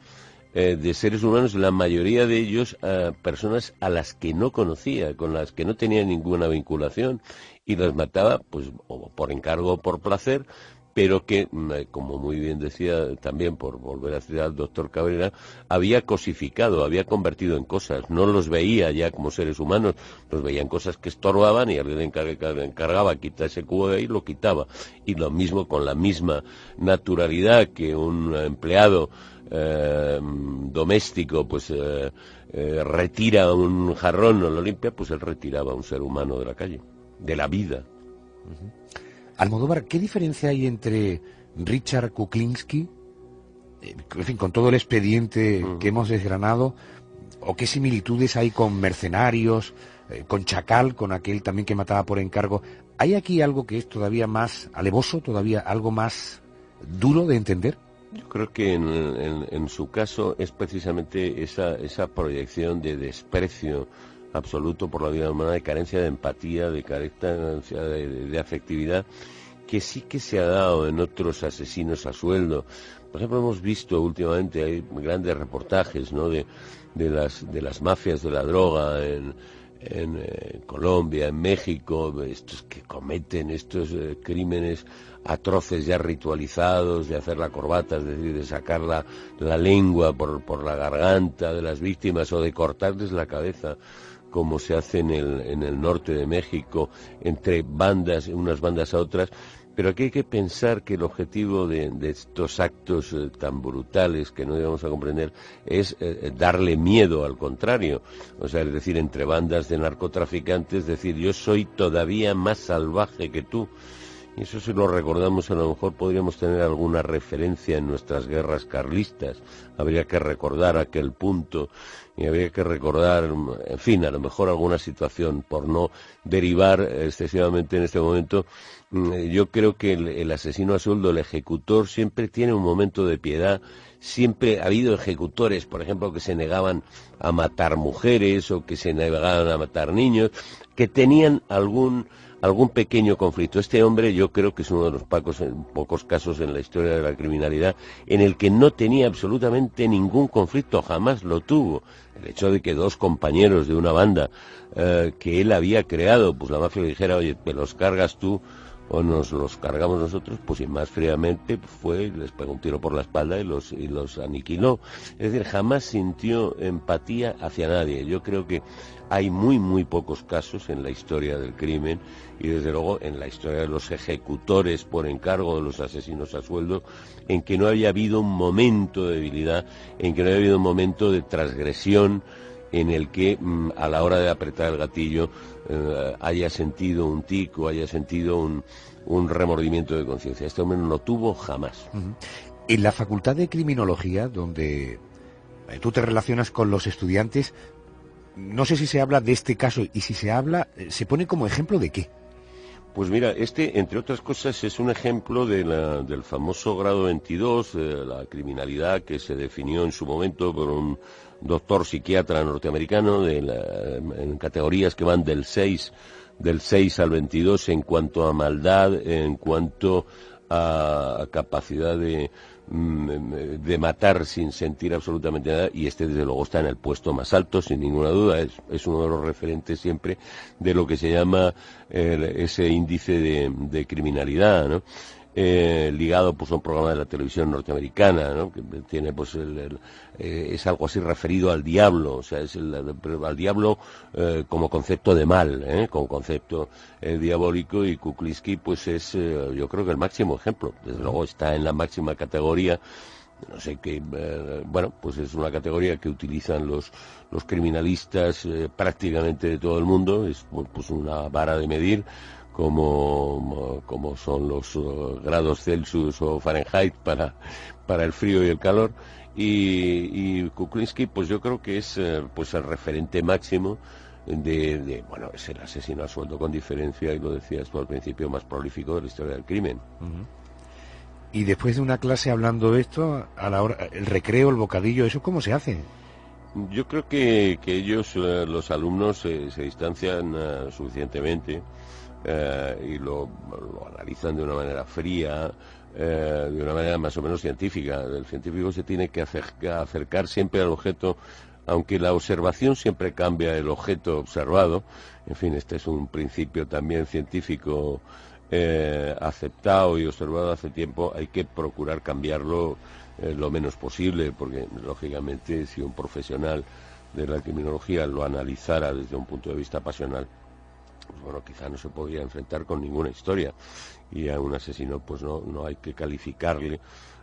eh, de seres humanos, la mayoría de ellos eh, personas a las que no conocía, con las que no tenía ninguna vinculación y las mataba pues por encargo o por placer, pero que, mm, eh, como muy bien decía también por volver a citar al doctor Cabrera, había cosificado, había convertido en cosas, no los veía ya como seres humanos, los veían cosas que estorbaban y alguien encargaba quitar ese cubo de ahí, lo quitaba. Y lo mismo con la misma naturalidad que un empleado eh, doméstico pues eh, eh, retira un jarrón o la limpia, pues él retiraba a un ser humano de la calle, de la vida. Almodóvar, ¿qué diferencia hay entre Richard Kuklinski, en fin, con todo el expediente que hemos desgranado, o qué similitudes hay con Mercenarios, con Chacal, con aquel también que mataba por encargo? ¿Hay aquí algo que es todavía más alevoso, todavía algo más duro de entender? Yo creo que en, su caso es precisamente esa, esa proyección de desprecio absoluto por la vida humana, de carencia de empatía, de carencia de, afectividad, que sí que se ha dado en otros asesinos a sueldo. Por ejemplo, hemos visto últimamente, hay grandes reportajes ¿no? de, de, las, de las mafias de la droga en, en eh, Colombia, en México, estos que cometen estos eh, crímenes atroces ya ritualizados, de hacer la corbata, es decir, de sacar la, lengua por, la garganta de las víctimas o de cortarles la cabeza como se hace en el, en el norte de México, entre bandas, unas bandas a otras, pero aquí hay que pensar que el objetivo de, estos actos eh, tan brutales que no íbamos a comprender es eh, eh, darle miedo al contrario. O sea, es decir, entre bandas de narcotraficantes, decir, yo soy todavía más salvaje que tú. Y eso si lo recordamos a lo mejor podríamos tener alguna referencia en nuestras guerras carlistas. Habría que recordar aquel punto y habría que recordar, en fin, a lo mejor alguna situación por no derivar excesivamente en este momento Mm, eh, yo creo que el, asesino a sueldo, el ejecutor, siempre tiene un momento de piedad. Siempre ha habido ejecutores, por ejemplo, que se negaban a matar mujeres o que se negaban a matar niños, que tenían algún algún pequeño conflicto. Este hombre yo creo que es uno de los pocos eh, casos en la historia de la criminalidad en el que no tenía absolutamente ningún conflicto, jamás lo tuvo. El hecho de que dos compañeros de una banda eh, que él había creado, pues la mafia le dijera, oye, te los cargas tú, o nos los cargamos nosotros, pues y más fríamente fue, les pegó un tiro por la espalda y los, y los aniquiló. Es decir, jamás sintió empatía hacia nadie. Yo creo que hay muy, muy pocos casos en la historia del crimen y desde luego en la historia de los ejecutores por encargo de los asesinos a sueldo en que no haya habido un momento de debilidad, en que no haya habido un momento de transgresión en el que mm, a la hora de apretar el gatillo eh, haya sentido un tico, haya sentido un, remordimiento de conciencia. Este hombre no lo tuvo jamás. En la Facultad de Criminología, donde eh, tú te relacionas con los estudiantes, no sé si se habla de este caso y si se habla, eh, ¿se pone como ejemplo de qué? Pues mira, este, entre otras cosas, es un ejemplo de la, del famoso grado 22, eh, la criminalidad que se definió en su momento por un doctor psiquiatra norteamericano eh, en categorías que van del 6, del 6 al 22 en cuanto a maldad, en cuanto a capacidad de, Mm, em, eh, de matar sin sentir absolutamente nada y este desde luego está en el puesto más alto sin ninguna duda es, uno de los referentes siempre de lo que se llama eh, ese índice de, de criminalidad ¿no? Eh, ligado pues, a un programa de la televisión norteamericana, ¿no? que tiene pues el, eh, es algo así referido al diablo, o sea, es el, al diablo eh, como concepto de mal, como concepto diabólico y Kuklinski pues es yo creo que el máximo ejemplo, desde luego está en la máxima categoría no sé qué, bueno, pues es una categoría que utilizan los, los criminalistas prácticamente de todo el mundo, es pues una vara de medir como, como son los eh, grados Celsius o Fahrenheit para, para el frío y el calor. Y, y Kuklinski, pues yo creo que es eh, pues el referente máximo de, bueno, es el asesino a sueldo con diferencia, y lo decías tú al principio, más prolífico de la historia del crimen. Y después de una clase hablando de esto, a la hora, el recreo, el bocadillo, ¿eso cómo se hace? Yo creo que, que ellos, eh, los alumnos, se distancian suficientemente eh, y lo, analizan de una manera fría, eh, de una manera más o menos científica. El científico se tiene que acercar siempre al objeto, aunque la observación siempre cambia el objeto observado. En fin, este es un principio también científico eh, aceptado y observado hace tiempo. Hay que procurar cambiarlo lo menos posible, porque lógicamente si un profesional de la criminología lo analizara desde un punto de vista pasional, bueno, quizá no se podría enfrentar con ninguna historia. Y a un asesino, pues no, no hay que calificarle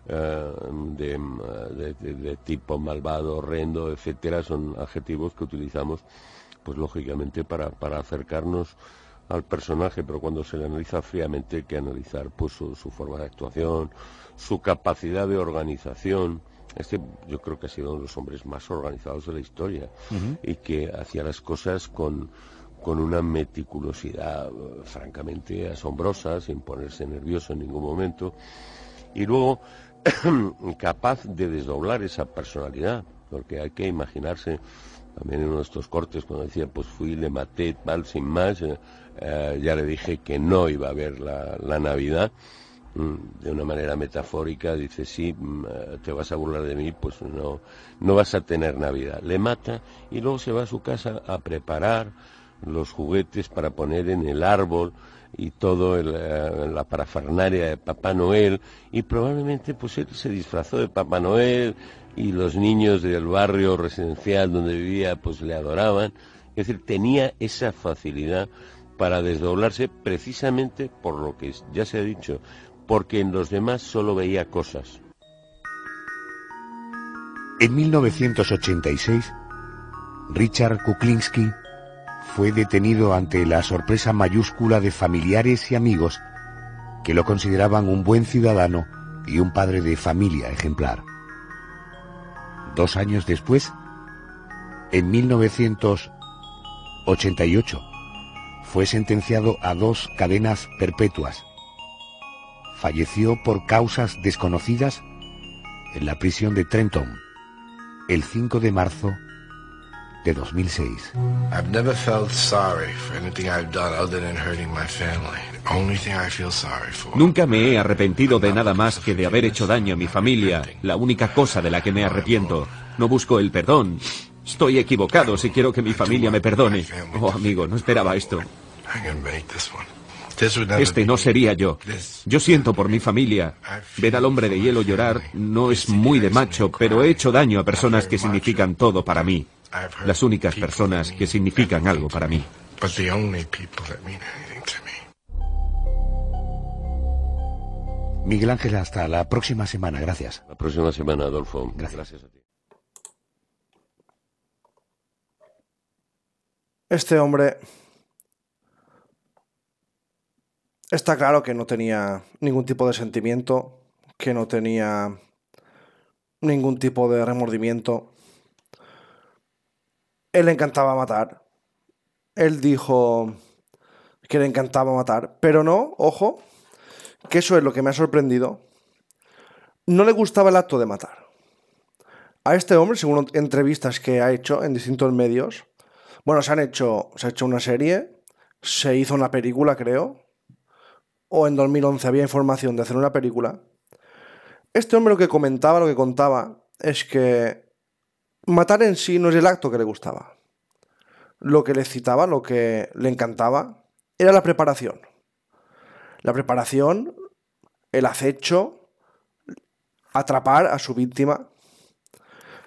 eh, de, tipo malvado, horrendo, etcétera. Son adjetivos que utilizamos, pues lógicamente, para, para acercarnos al personaje, pero cuando se le analiza fríamente hay que analizar pues su, forma de actuación, su capacidad de organización. Este yo creo que ha sido uno de los hombres más organizados de la historia y que hacía las cosas con, con una meticulosidad eh, francamente asombrosa, sin ponerse nervioso en ningún momento, y luego capaz de desdoblar esa personalidad, porque hay que imaginarse también en uno de estos cortes cuando decía, pues fui, le maté, tal, sin más, eh, eh, ya le dije que no iba a ver la, la Navidad, mm, de una manera metafórica, dice, sí, mm, te vas a burlar de mí, pues no, no vas a tener Navidad. Le mata y luego se va a su casa a preparar los juguetes para poner en el árbol y todo eh, la parafernaria de Papá Noel y probablemente pues él se disfrazó de Papá Noel y los niños del barrio residencial donde vivía pues le adoraban es decir tenía esa facilidad para desdoblarse precisamente por lo que ya se ha dicho porque en los demás solo veía cosas en 1986 Richard Kuklinski fue detenido ante la sorpresa mayúscula de familiares y amigos que lo consideraban un buen ciudadano y un padre de familia ejemplar. Dos años después, en 1988, fue sentenciado a dos cadenas perpetuas. Falleció por causas desconocidas en la prisión de Trenton el 5 de marzo de 2006. Nunca me he arrepentido de nada más que de haber hecho daño a mi familia. La única cosa de la que me arrepiento. No busco el perdón. Estoy equivocado si quiero que mi familia me perdone. Oh, amigo, no esperaba esto. Este no sería yo. Yo siento por mi familia. Ver al hombre de hielo llorar no es muy de macho, pero he hecho daño a personas que significan todo para mí las únicas personas que significan algo para mí. Miguel Ángel, hasta la próxima semana. Gracias. La próxima semana, Adolfo. Gracias, a ti. Este hombre está claro que no tenía ningún tipo de sentimiento, que no tenía ningún tipo de remordimiento, él le encantaba matar. Él dijo que le encantaba matar. Pero no, ojo, que eso es lo que me ha sorprendido. No le gustaba el acto de matar. A este hombre, según entrevistas que ha hecho en distintos medios, bueno, se han hecho, se ha hecho una serie, se hizo una película, creo, o en 2011 había información de hacer una película. Este hombre lo que comentaba, lo que contaba, es que matar en sí no es el acto que le gustaba. Lo que le excitaba, lo que le encantaba, era la preparación. La preparación, el acecho, atrapar a su víctima.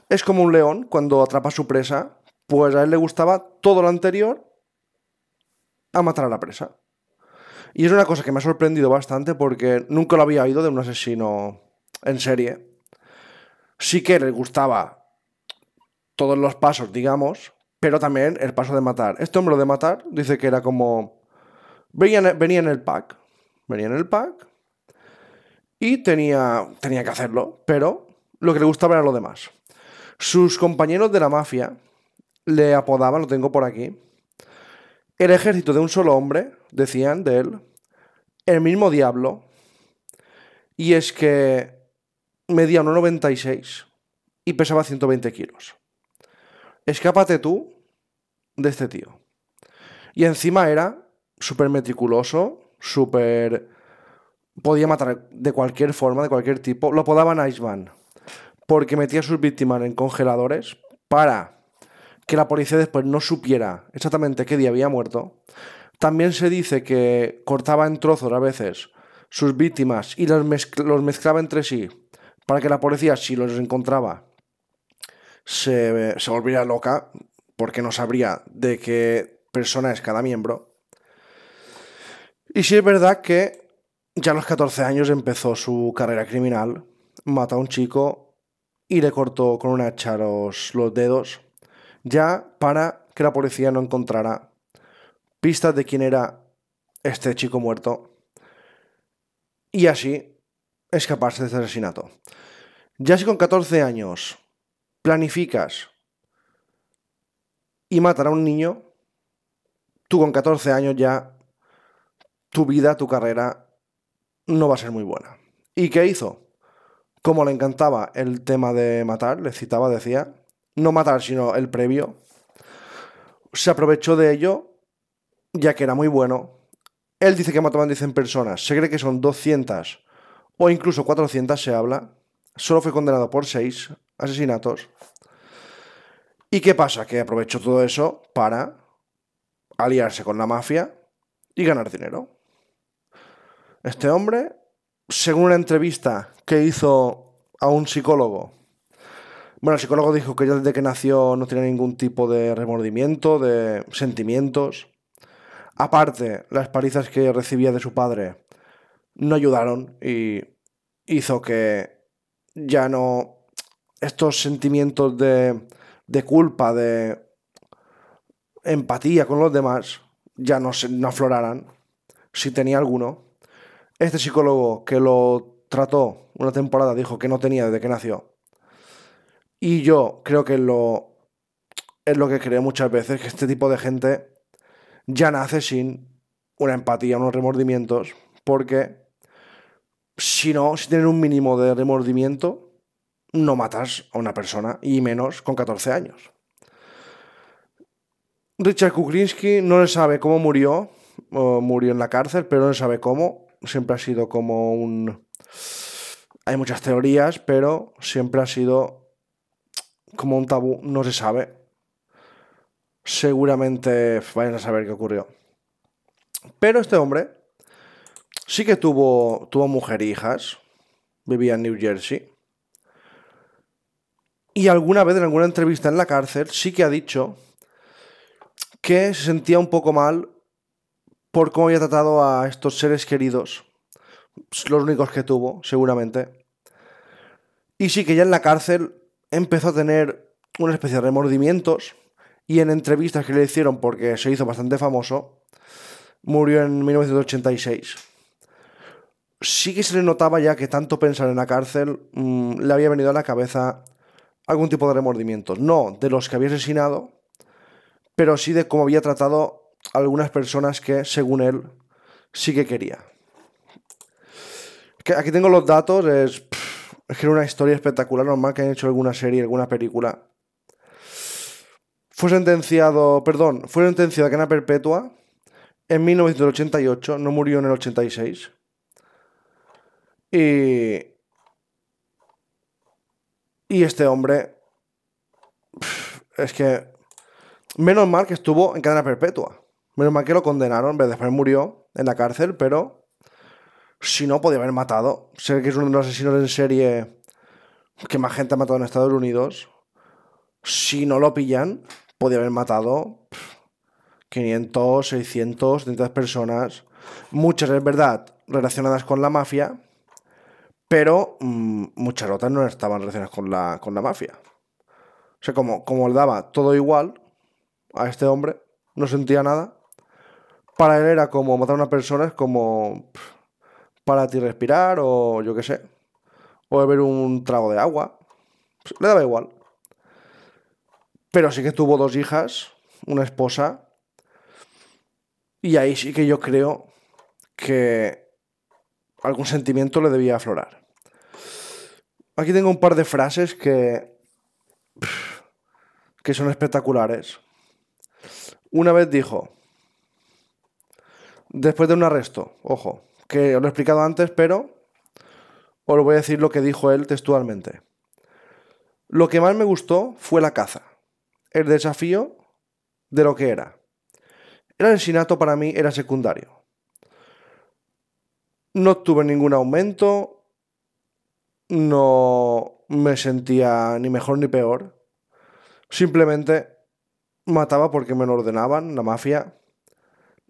Es como un león cuando atrapa a su presa, pues a él le gustaba todo lo anterior a matar a la presa. Y es una cosa que me ha sorprendido bastante porque nunca lo había oído de un asesino en serie. Sí que le gustaba todos los pasos, digamos, pero también el paso de matar. Este hombre de matar dice que era como... Venía en, el, venía en el pack. Venía en el pack. Y tenía, tenía que hacerlo, pero lo que le gustaba era lo demás. Sus compañeros de la mafia le apodaban, lo tengo por aquí, el ejército de un solo hombre, decían de él, el mismo diablo, y es que medía 1,96 y pesaba 120 kilos escápate tú de este tío. Y encima era súper meticuloso, súper... Podía matar de cualquier forma, de cualquier tipo. Lo podaban Iceman. Porque metía a sus víctimas en congeladores para que la policía después no supiera exactamente qué día había muerto. También se dice que cortaba en trozos a veces sus víctimas y los, los mezclaba entre sí para que la policía, si los encontraba, se, se volvería loca porque no sabría de qué persona es cada miembro. Y si es verdad que ya a los 14 años empezó su carrera criminal, mata a un chico y le cortó con un hacha los, los dedos, ya para que la policía no encontrara pistas de quién era este chico muerto y así escaparse de este asesinato. Ya si con 14 años planificas y matar a un niño, tú con 14 años ya tu vida, tu carrera no va a ser muy buena. ¿Y qué hizo? Como le encantaba el tema de matar, le citaba, decía, no matar sino el previo, se aprovechó de ello ya que era muy bueno. Él dice que mataban 100 personas, se cree que son 200 o incluso 400 se habla, solo fue condenado por 6, asesinatos. ¿Y qué pasa? Que aprovechó todo eso para aliarse con la mafia y ganar dinero. Este hombre, según una entrevista que hizo a un psicólogo, bueno, el psicólogo dijo que ya desde que nació no tenía ningún tipo de remordimiento, de sentimientos. Aparte, las palizas que recibía de su padre no ayudaron y hizo que ya no estos sentimientos de, de culpa, de empatía con los demás, ya no, se, si tenía alguno. Este psicólogo que lo trató una temporada dijo que no tenía desde que nació. Y yo creo que es lo que creo muchas veces, que este tipo de gente ya nace sin una empatía, unos remordimientos, porque si no, si tienen un mínimo de remordimiento, no matas a una persona, y menos con 14 años. Richard Kuklinski no le sabe cómo murió, murió en la cárcel, pero no le sabe cómo. Siempre ha sido como un... Hay muchas teorías, pero siempre ha sido como un tabú, no se sabe. Seguramente vayan a saber qué ocurrió. Pero este hombre sí que tuvo, tuvo mujer e hijas, vivía en New Jersey. Y alguna vez en alguna entrevista en la cárcel sí que ha dicho que se sentía un poco mal por cómo había tratado a estos seres queridos, los únicos que tuvo, seguramente. Y sí que ya en la cárcel empezó a tener una especie de remordimientos y en entrevistas que le hicieron porque se hizo bastante famoso, murió en 1986. Sí que se le notaba ya que tanto pensar en la cárcel mm, le había venido a la cabeza algún tipo de remordimientos No de los que había asesinado, pero sí de cómo había tratado algunas personas que, según él, sí que quería. aquí tengo los datos, es, es que era una historia espectacular, normal que han hecho alguna serie, alguna película. Fue sentenciado, perdón, fue sentenciado a cadena perpetua en 1988, no murió en el 86. Y y este hombre. Es que. Menos mal que estuvo en cadena perpetua. Menos mal que lo condenaron. Después murió en la cárcel, pero. Si no, podía haber matado. Sé que es uno de los asesinos en serie que más gente ha matado en Estados Unidos. Si no lo pillan, podía haber matado 500, 600, 700 personas. Muchas, es verdad, relacionadas con la mafia, pero mm, muchas otras no estaban relacionadas con la, con la mafia. O sea, como, como le daba todo igual a este hombre, no sentía nada. Para él era como matar a una persona, es como para ti respirar o yo qué sé. O beber un trago de agua. Pues, le daba igual. Pero sí que tuvo dos hijas, una esposa. Y ahí sí que yo creo que algún sentimiento le debía aflorar. Aquí tengo un par de frases que, que son espectaculares. Una vez dijo, después de un arresto, ojo, que os lo he explicado antes, pero os voy a decir lo que dijo él textualmente. Lo que más me gustó fue la caza, el desafío de lo que era. El asesinato para mí era secundario. No tuve ningún aumento, no me sentía ni mejor ni peor. Simplemente mataba porque me lo ordenaban, la mafia,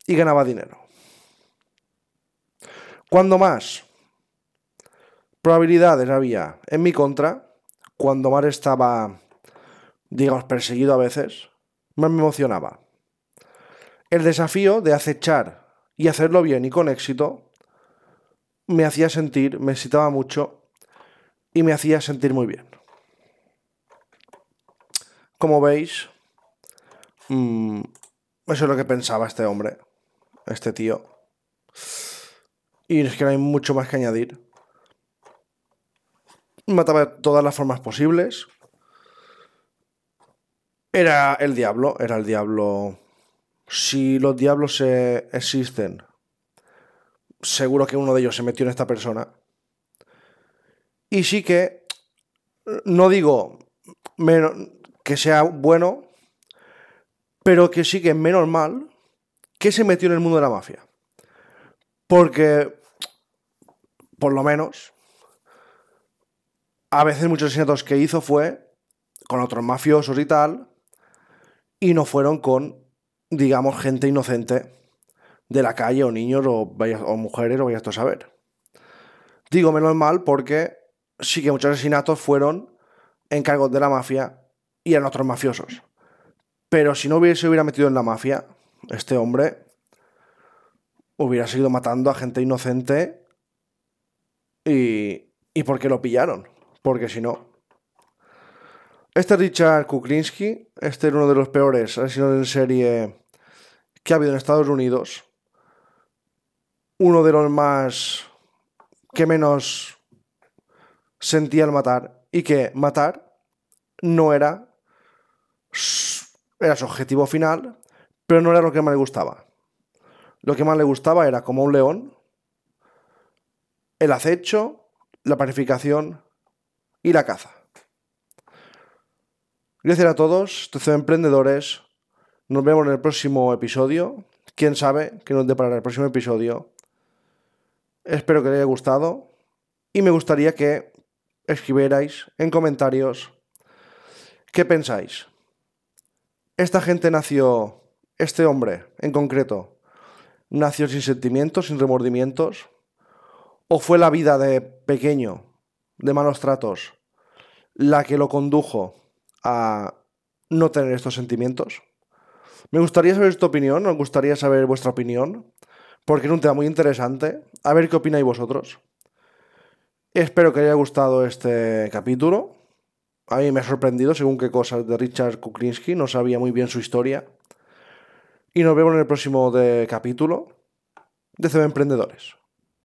y ganaba dinero. Cuando más probabilidades había en mi contra, cuando más estaba, digamos, perseguido a veces, más me emocionaba. El desafío de acechar y hacerlo bien y con éxito me hacía sentir, me excitaba mucho y me hacía sentir muy bien. Como veis, mm, eso es lo que pensaba este hombre, este tío. Y es que no hay mucho más que añadir. Mataba de todas las formas posibles. Era el diablo, era el diablo. Si los diablos existen seguro que uno de ellos se metió en esta persona. Y sí que, no digo que sea bueno, pero que sí que es menos mal que se metió en el mundo de la mafia. Porque, por lo menos, a veces muchos asesinatos que hizo fue con otros mafiosos y tal, y no fueron con, digamos, gente inocente de la calle o niños o, o mujeres o vayas a saber. Digo menos mal porque sí que muchos asesinatos fueron encargos de la mafia y eran otros mafiosos. Pero si no hubiese, hubiera metido en la mafia, este hombre hubiera seguido matando a gente inocente y, y porque lo pillaron, porque si no... Este Richard Kuklinski, este era uno de los peores asesinos en serie que ha habido en Estados Unidos uno de los más que menos sentía el matar y que matar no era era su objetivo final, pero no era lo que más le gustaba. Lo que más le gustaba era como un león el acecho, la planificación y la caza. Gracias a todos, 13 Emprendedores. Nos vemos en el próximo episodio. Quién sabe que nos deparará el próximo episodio Espero que le haya gustado y me gustaría que escribierais en comentarios qué pensáis. Esta gente nació, este hombre en concreto, nació sin sentimientos, sin remordimientos, o fue la vida de pequeño, de malos tratos, la que lo condujo a no tener estos sentimientos. Me gustaría saber tu opinión, me gustaría saber vuestra opinión porque es un tema muy interesante. A ver qué opináis vosotros. Espero que haya gustado este capítulo. A mí me ha sorprendido según qué cosas de Richard Kuklinski, no sabía muy bien su historia. Y nos vemos en el próximo capítulo de CB Emprendedores.